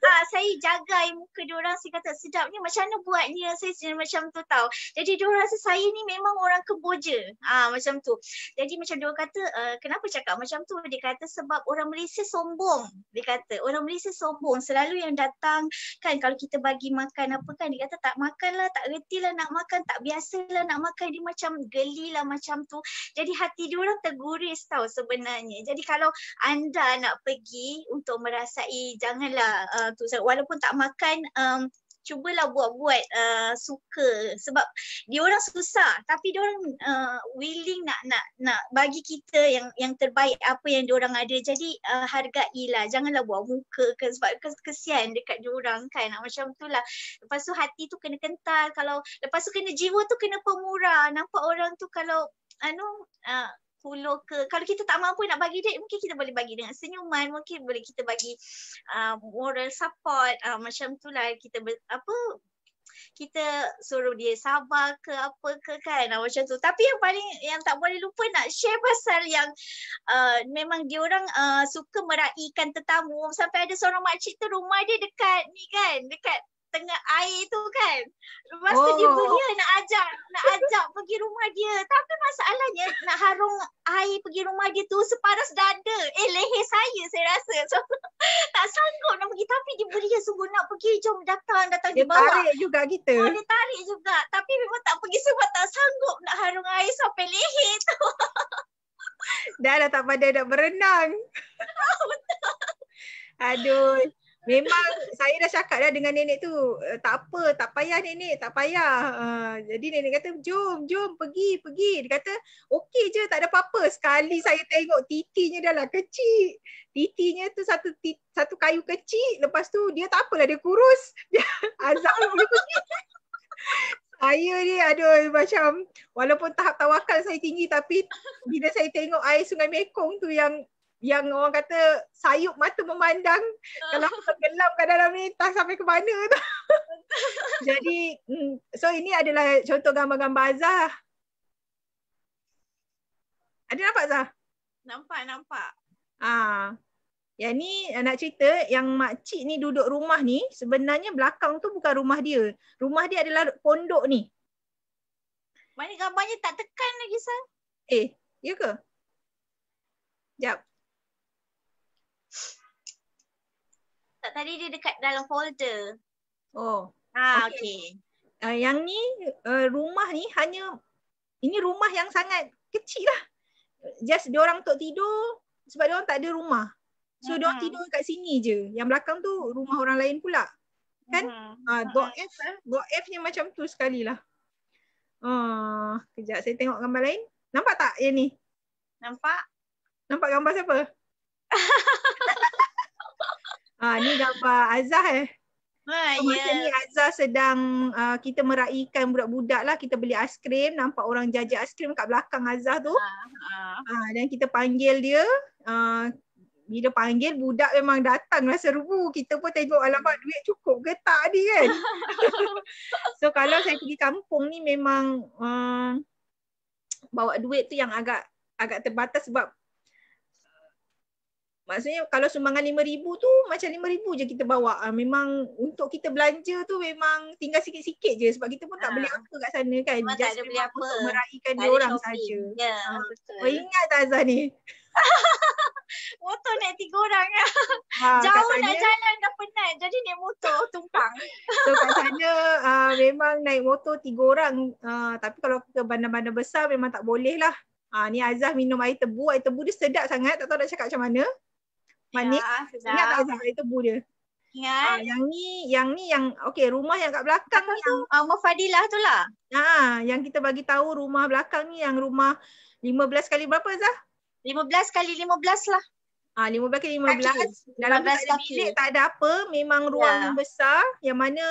ha, saya jaga muka orang saya kata sedapnya macam mana buatnya saya sebenarnya macam tu tau jadi orang rasa saya ni memang orang keboja ha, ah, macam tu jadi macam diorang kata uh, kenapa cakap macam tu dia kata sebab orang Malaysia sombong dia kata orang Malaysia sombong selalu yang datang kan kalau kita bagi makan apa kan dia kata tak makan lah tak reti lah nak makan tak biasa lah nak makan dia macam geli lah macam tu jadi hati orang terguris tau sebenarnya jadi kalau anda nak pergi untuk merasai janganlah uh, tu saya walaupun tak makan um, cubalah buat-buat uh, suka sebab dia orang susah tapi dia orang uh, willing nak nak nak bagi kita yang yang terbaik apa yang dia orang ada jadi uh, hargailah janganlah buat muka ke sebab kesian dekat dia orang kan ah, macam itulah lepas tu hati tu kena kental kalau lepas tu kena jiwa tu kena pemurah nampak orang tu kalau anu uh, puluh ke kalau kita tak mampu nak bagi duit mungkin kita boleh bagi dengan senyuman mungkin boleh kita bagi uh, moral support uh, macam tu lah kita ber, apa kita suruh dia sabar ke apa ke kan uh, macam tu tapi yang paling yang tak boleh lupa nak share pasal yang uh, memang dia orang uh, suka meraihkan tetamu sampai ada seorang makcik tu rumah dia dekat ni kan dekat tengah air tu kan. Lepas tu oh. dia beri nak ajak, nak ajak pergi rumah dia. Tapi masalahnya nak harung air pergi rumah dia tu separas dada. Eh leher saya saya rasa. So, tak sanggup nak pergi. Tapi dia beri sungguh nak pergi. Jom datang, datang dia bawa. Dia tarik juga kita. Oh, dia tarik juga. Tapi memang tak pergi sebab tak sanggup nak harung air sampai leher tu. dah dah tak pandai nak berenang. Aduh memang saya dah cakap dah dengan nenek tu eh, tak apa tak payah nenek tak payah uh, jadi nenek kata jom jom pergi pergi dia kata okey je tak ada apa-apa sekali saya tengok titinya dah lah kecil titinya tu satu ti, satu kayu kecil lepas tu dia tak apalah dia kurus dia azab dia. pergi saya ni aduh macam walaupun tahap tawakal saya tinggi tapi bila saya tengok air sungai Mekong tu yang yang orang kata sayup mata memandang uh. kalau tergelam kat dalam ni tak sampai ke mana tu. Jadi mm, so ini adalah contoh gambar-gambar Azah. Ada nampak Zah? Nampak, nampak. Ah. ya ni eh, nak cerita yang makcik ni duduk rumah ni sebenarnya belakang tu bukan rumah dia. Rumah dia adalah pondok ni. Mana gambarnya tak tekan lagi sah? Eh, ya ke? Jap. sebab tadi dia dekat dalam folder. Oh. Ha, ah, okey. Okay. Uh, ah, yang ni uh, rumah ni hanya ini rumah yang sangat kecil lah. Just dia orang untuk tidur sebab dia orang tak ada rumah. So uh-huh. dia orang mm-hmm. tidur kat sini je. Yang belakang tu rumah orang lain pula. Kan? Ha, uh-huh. uh, dot F eh. Dot F ni macam tu sekali lah. Uh, kejap saya tengok gambar lain. Nampak tak yang ni? Nampak. Nampak gambar siapa? Ah, ni gambar Azah eh. Ha, ah, ya. Yeah. Azah sedang uh, kita meraihkan budak-budak lah. Kita beli aiskrim. Nampak orang jaja aiskrim kat belakang Azah tu. Ah, ah. ah dan kita panggil dia. Ah, bila panggil budak memang datang rasa rubu. Kita pun tengok alamat duit cukup ke tak ni kan. so kalau saya pergi kampung ni memang uh, bawa duit tu yang agak agak terbatas sebab Maksudnya kalau sumbangan RM5,000 tu macam RM5,000 je kita bawa. Ah, memang untuk kita belanja tu memang tinggal sikit-sikit je sebab kita pun ha. tak beli ah. apa kat sana kan. Memang Just tak ada beli apa. Untuk meraihkan dia orang sahaja. Ya, ha. betul. Oh, ingat tak Azhar ni? motor naik tiga orang ya. ha, Jauh nak jalan dah penat Jadi naik motor tumpang So kat sana uh, memang naik motor tiga orang uh, Tapi kalau ke bandar-bandar besar memang tak boleh lah Ah ha, ni Azah minum air tebu, air tebu dia sedap sangat, tak tahu nak cakap macam mana. Ya, Manik. Ya, Ingat tak Azhar itu bu dia? Ingat. Ah, yang ni, yang ni yang okey rumah yang kat belakang Apa Tu? Ah, rumah Fadilah tu lah. Ah, yang kita bagi tahu rumah belakang ni yang rumah 15 kali berapa Azhar? 15 kali 15 lah. Ah, 15 kali 15. Kaki. Dalam 15 tak ada bilik, tak ada apa. Memang ya. ruang ya. besar yang mana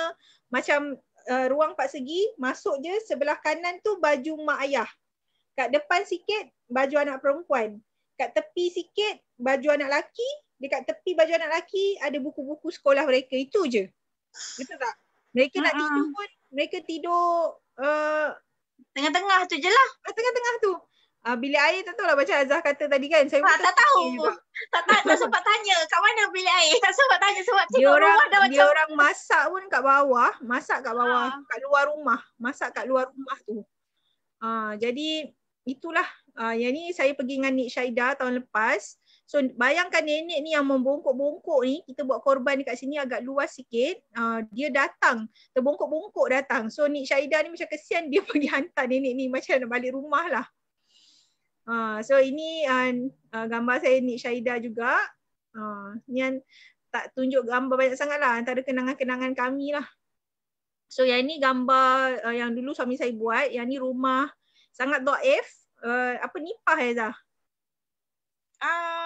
macam uh, ruang empat segi masuk je sebelah kanan tu baju mak ayah. Kat depan sikit baju anak perempuan. Kat tepi sikit baju anak lelaki, dekat tepi baju anak lelaki ada buku-buku sekolah mereka itu je. Betul tak? Mereka uh-huh. nak ha, ha. tidur pun mereka tidur uh, tengah-tengah tu je lah. Ah, tengah-tengah tu. Uh, bilik air tak tahulah macam Azah kata tadi kan. Saya ha, tak, tak tahu. Tak, tak, tak sempat tanya kat mana bilik air. Tak sempat tanya sebab dia tengok orang, rumah dah dia macam. Dia orang masak pun kat bawah. Masak kat bawah. Ha. Kat luar rumah. Masak kat luar rumah tu. Uh, jadi itulah. Uh, yang ni saya pergi dengan Nik Syahidah tahun lepas. So bayangkan nenek ni yang membongkok-bongkok ni kita buat korban dekat sini agak luas sikit uh, dia datang terbongkok-bongkok datang. So Nik Syahidah ni macam kesian dia pergi hantar nenek ni macam nak balik rumah lah. Uh, so ini uh, uh, gambar saya Nik Syahidah juga. Uh, ni yang tak tunjuk gambar banyak sangat lah antara kenangan-kenangan kami lah. So yang ni gambar uh, yang dulu suami saya buat. Yang ni rumah sangat dot F. Uh, apa nipah Aizah? Ah,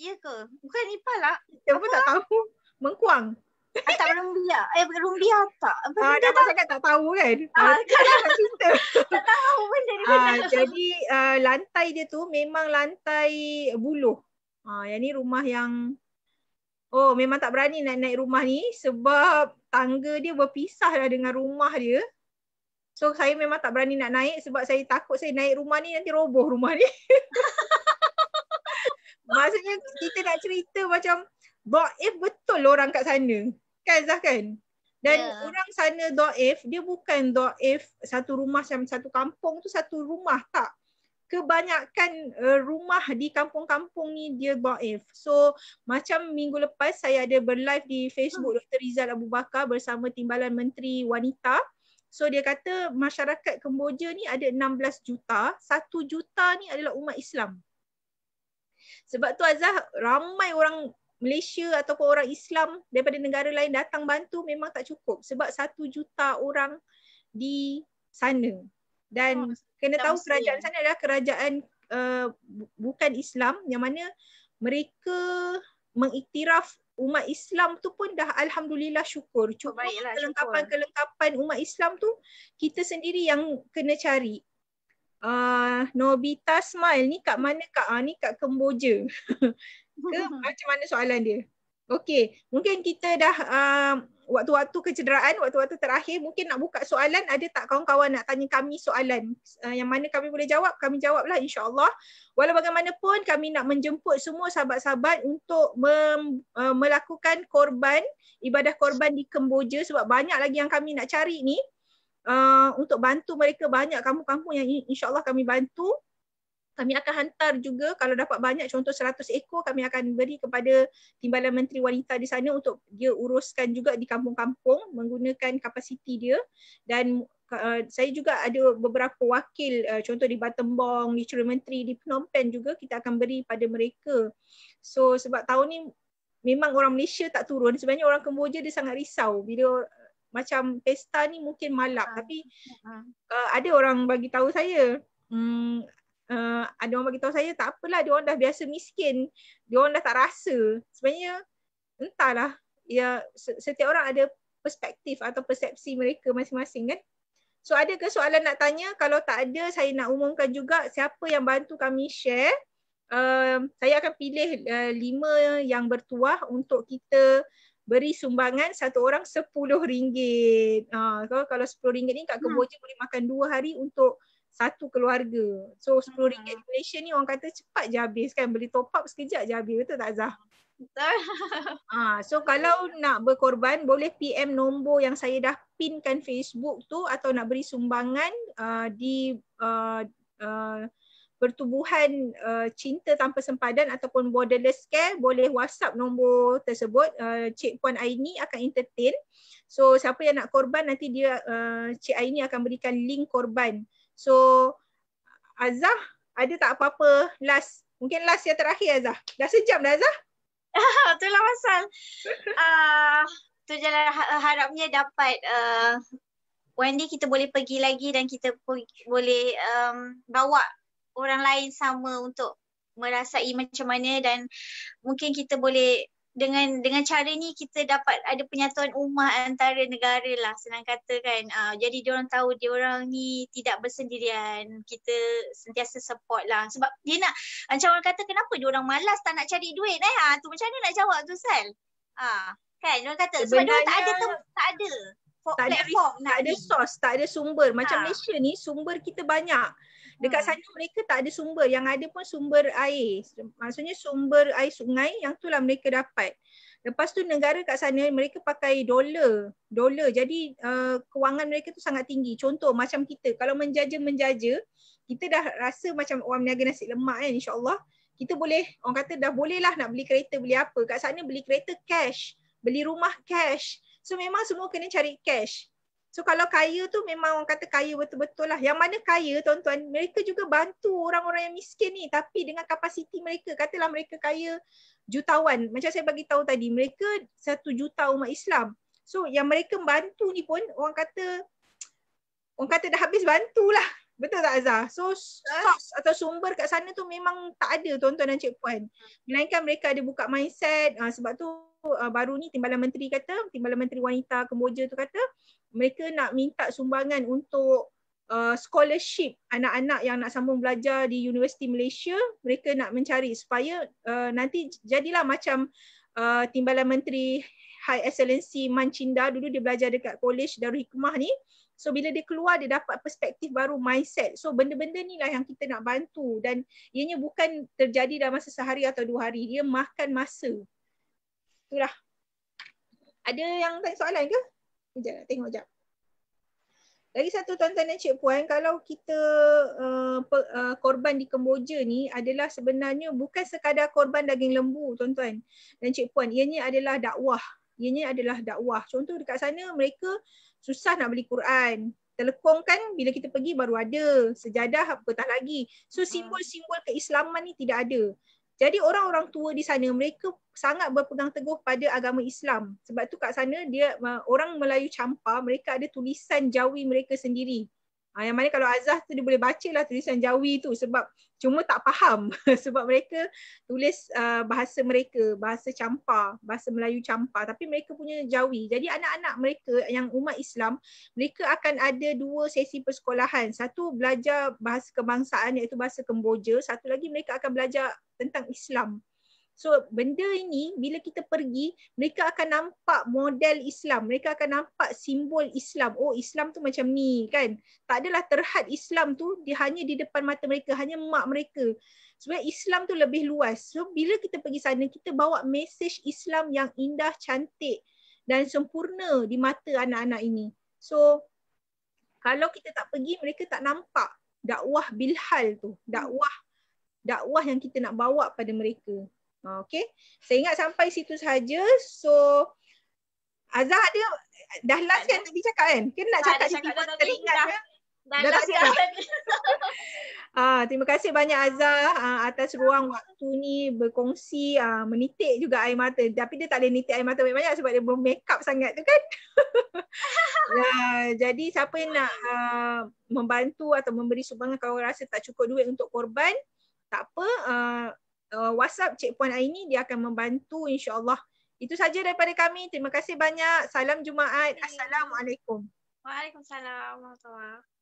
Ya ke? Bukan Nepal lah. Siapa pun tak tahu. Mengkuang. Atap ah, rumbia. Lah. Eh, rumbia lah, tak. Ah, dia tak cakap tak tahu kan? Ah, ah, tak, tak, tak tahu pun ah, jadi ah, Jadi, uh, lantai dia tu memang lantai buluh. Ah, yang ni rumah yang... Oh, memang tak berani nak naik rumah ni sebab tangga dia berpisah lah dengan rumah dia. So saya memang tak berani nak naik sebab saya takut saya naik rumah ni nanti roboh rumah ni. Maksudnya kita nak cerita macam Do'if betul lah orang kat sana Kan Zah kan Dan yeah. orang sana do'if Dia bukan do'if satu rumah macam satu kampung tu satu rumah tak Kebanyakan uh, rumah di kampung-kampung ni dia do'if So macam minggu lepas saya ada berlive di Facebook hmm. Dr. Rizal Abu Bakar bersama Timbalan Menteri Wanita So dia kata masyarakat Kemboja ni ada 16 juta, 1 juta ni adalah umat Islam. Sebab tu Azah ramai orang Malaysia ataupun orang Islam daripada negara lain datang bantu memang tak cukup sebab satu juta orang di sana dan oh, kena tahu mesti. kerajaan eh? sana adalah kerajaan uh, bukan Islam yang mana mereka mengiktiraf umat Islam tu pun dah Alhamdulillah syukur. cukup kelengkapan-kelengkapan umat Islam tu kita sendiri yang kena cari uh, Nobita Smile ni kat mana Kak? Ah, ni kat Kemboja. Ke macam mana soalan dia? Okay, mungkin kita dah um, waktu-waktu kecederaan, waktu-waktu terakhir mungkin nak buka soalan ada tak kawan-kawan nak tanya kami soalan uh, yang mana kami boleh jawab, kami jawablah insya-Allah. Walau bagaimanapun kami nak menjemput semua sahabat-sahabat untuk mem, uh, melakukan korban, ibadah korban di Kemboja sebab banyak lagi yang kami nak cari ni uh, untuk bantu mereka banyak kampung-kampung yang insyaAllah kami bantu. Kami akan hantar juga kalau dapat banyak contoh 100 ekor kami akan beri kepada Timbalan Menteri Wanita di sana untuk dia uruskan juga di kampung-kampung menggunakan kapasiti dia dan Uh, saya juga ada beberapa wakil uh, contoh di Batembong, di Cerun Menteri, di Phnom Penh juga kita akan beri pada mereka. So sebab tahun ni memang orang Malaysia tak turun. Sebenarnya orang Kemboja dia sangat risau bila macam pesta ni mungkin malap ha. Ah. tapi ha. Uh, ada orang bagi tahu saya hmm um, uh, ada orang bagi tahu saya tak apalah dia orang dah biasa miskin dia orang dah tak rasa sebenarnya entahlah ya setiap orang ada perspektif atau persepsi mereka masing-masing kan so ada ke soalan nak tanya kalau tak ada saya nak umumkan juga siapa yang bantu kami share Uh, saya akan pilih uh, lima yang bertuah untuk kita beri sumbangan satu orang sepuluh ringgit. Ha, kalau sepuluh ringgit ni kat kebun hmm. boleh makan dua hari untuk satu keluarga. So sepuluh 10 hmm. Malaysia ni orang kata cepat je habis kan. Beli top up sekejap je habis. Betul tak Zah? Betul. Ha, so kalau nak berkorban boleh PM nombor yang saya dah pinkan Facebook tu atau nak beri sumbangan uh, di uh, uh pertubuhan uh, cinta tanpa sempadan ataupun borderless care boleh whatsapp nombor tersebut uh, cik puan Aini akan entertain so siapa yang nak korban nanti dia uh, cik Aini akan berikan link korban so Azah ada tak apa-apa last mungkin last yang terakhir Azah dah sejam dah Azah itulah pasal uh, ah, tu jalan ha-, harapnya dapat uh, one kita boleh pergi lagi dan kita boleh um, bawa orang lain sama untuk merasai macam mana dan mungkin kita boleh dengan dengan cara ni kita dapat ada penyatuan umat antara negara lah senang kata kan uh, jadi dia orang tahu dia orang ni tidak bersendirian kita sentiasa support lah sebab dia nak macam orang kata kenapa dia orang malas tak nak cari duit eh ha, tu macam mana nak jawab tu sel ah uh, kan dia orang kata sebab dia tak ada tem- tak ada tak ada, tak ada source, tak ada sumber. Macam ha. Malaysia ni sumber kita banyak. Dekat hmm. sana mereka tak ada sumber. Yang ada pun sumber air. Maksudnya sumber air sungai yang tu lah mereka dapat. Lepas tu negara kat sana mereka pakai dolar. Dolar. Jadi uh, kewangan mereka tu sangat tinggi. Contoh macam kita. Kalau menjaja-menjaja, kita dah rasa macam orang meniaga nasi lemak kan insyaAllah. Kita boleh, orang kata dah boleh lah nak beli kereta, beli apa. Kat sana beli kereta cash. Beli rumah cash. So memang semua kena cari cash. So kalau kaya tu memang orang kata kaya betul-betul lah. Yang mana kaya tuan-tuan, mereka juga bantu orang-orang yang miskin ni tapi dengan kapasiti mereka. Katalah mereka kaya jutawan. Macam saya bagi tahu tadi, mereka satu juta umat Islam. So yang mereka bantu ni pun orang kata orang kata dah habis bantu lah. Betul tak Azhar? So source atau sumber kat sana tu memang tak ada tuan-tuan dan cik puan. Melainkan mereka ada buka mindset ah, sebab tu uh, baru ni Timbalan Menteri kata, Timbalan Menteri Wanita Kemboja tu kata, mereka nak minta sumbangan untuk uh, scholarship anak-anak yang nak sambung belajar di Universiti Malaysia, mereka nak mencari supaya uh, nanti jadilah macam uh, Timbalan Menteri High Excellency Mancinda dulu dia belajar dekat College Darul Hikmah ni. So bila dia keluar dia dapat perspektif baru mindset. So benda-benda ni lah yang kita nak bantu dan ianya bukan terjadi dalam masa sehari atau dua hari. ia makan masa. Itulah. Ada yang tanya soalan ke? Sekejap, tengok sekejap. Lagi satu tuan-tuan dan cik puan, kalau kita uh, uh, korban di Kemboja ni adalah sebenarnya bukan sekadar korban daging lembu tuan-tuan dan cik puan. Ianya adalah dakwah. Ianya adalah dakwah. Contoh dekat sana mereka susah nak beli Quran. Telekong kan bila kita pergi baru ada. Sejadah apa tak lagi. So ah. simbol-simbol keislaman ni tidak ada. Jadi orang-orang tua di sana mereka sangat berpegang teguh pada agama Islam. Sebab tu kat sana dia orang Melayu Champa mereka ada tulisan jawi mereka sendiri. Ha, yang mana kalau azah tu dia boleh baca lah tulisan jawi tu sebab cuma tak faham sebab mereka tulis uh, bahasa mereka bahasa campa bahasa Melayu campa tapi mereka punya jawi jadi anak-anak mereka yang umat Islam mereka akan ada dua sesi persekolahan satu belajar bahasa kebangsaan iaitu bahasa Kemboja satu lagi mereka akan belajar tentang Islam So benda ini bila kita pergi mereka akan nampak model Islam, mereka akan nampak simbol Islam. Oh Islam tu macam ni kan. Tak adalah terhad Islam tu dia hanya di depan mata mereka, hanya mak mereka. Sebenarnya Islam tu lebih luas. So bila kita pergi sana kita bawa mesej Islam yang indah, cantik dan sempurna di mata anak-anak ini. So kalau kita tak pergi mereka tak nampak dakwah bilhal tu, dakwah dakwah yang kita nak bawa pada mereka. Okay. Saya ingat sampai situ saja. So Azhar ada dah last kan tadi cakap kan? kita nak ah, cakap di tiba teringat kan? dah, dah, dah, dah Ah, terima kasih banyak Azhar ah, atas ruang waktu ni berkongsi ah, menitik juga air mata. Tapi dia tak ada nitik air mata banyak-banyak sebab dia bermake up sangat tu kan. ya, jadi siapa yang nak ah, membantu atau memberi sumbangan kalau rasa tak cukup duit untuk korban, tak apa. Ah, uh, WhatsApp Cik Puan Aini dia akan membantu Insya Allah Itu saja daripada kami. Terima kasih banyak. Salam Jumaat. Assalamualaikum. Waalaikumsalam. Warahmatullahi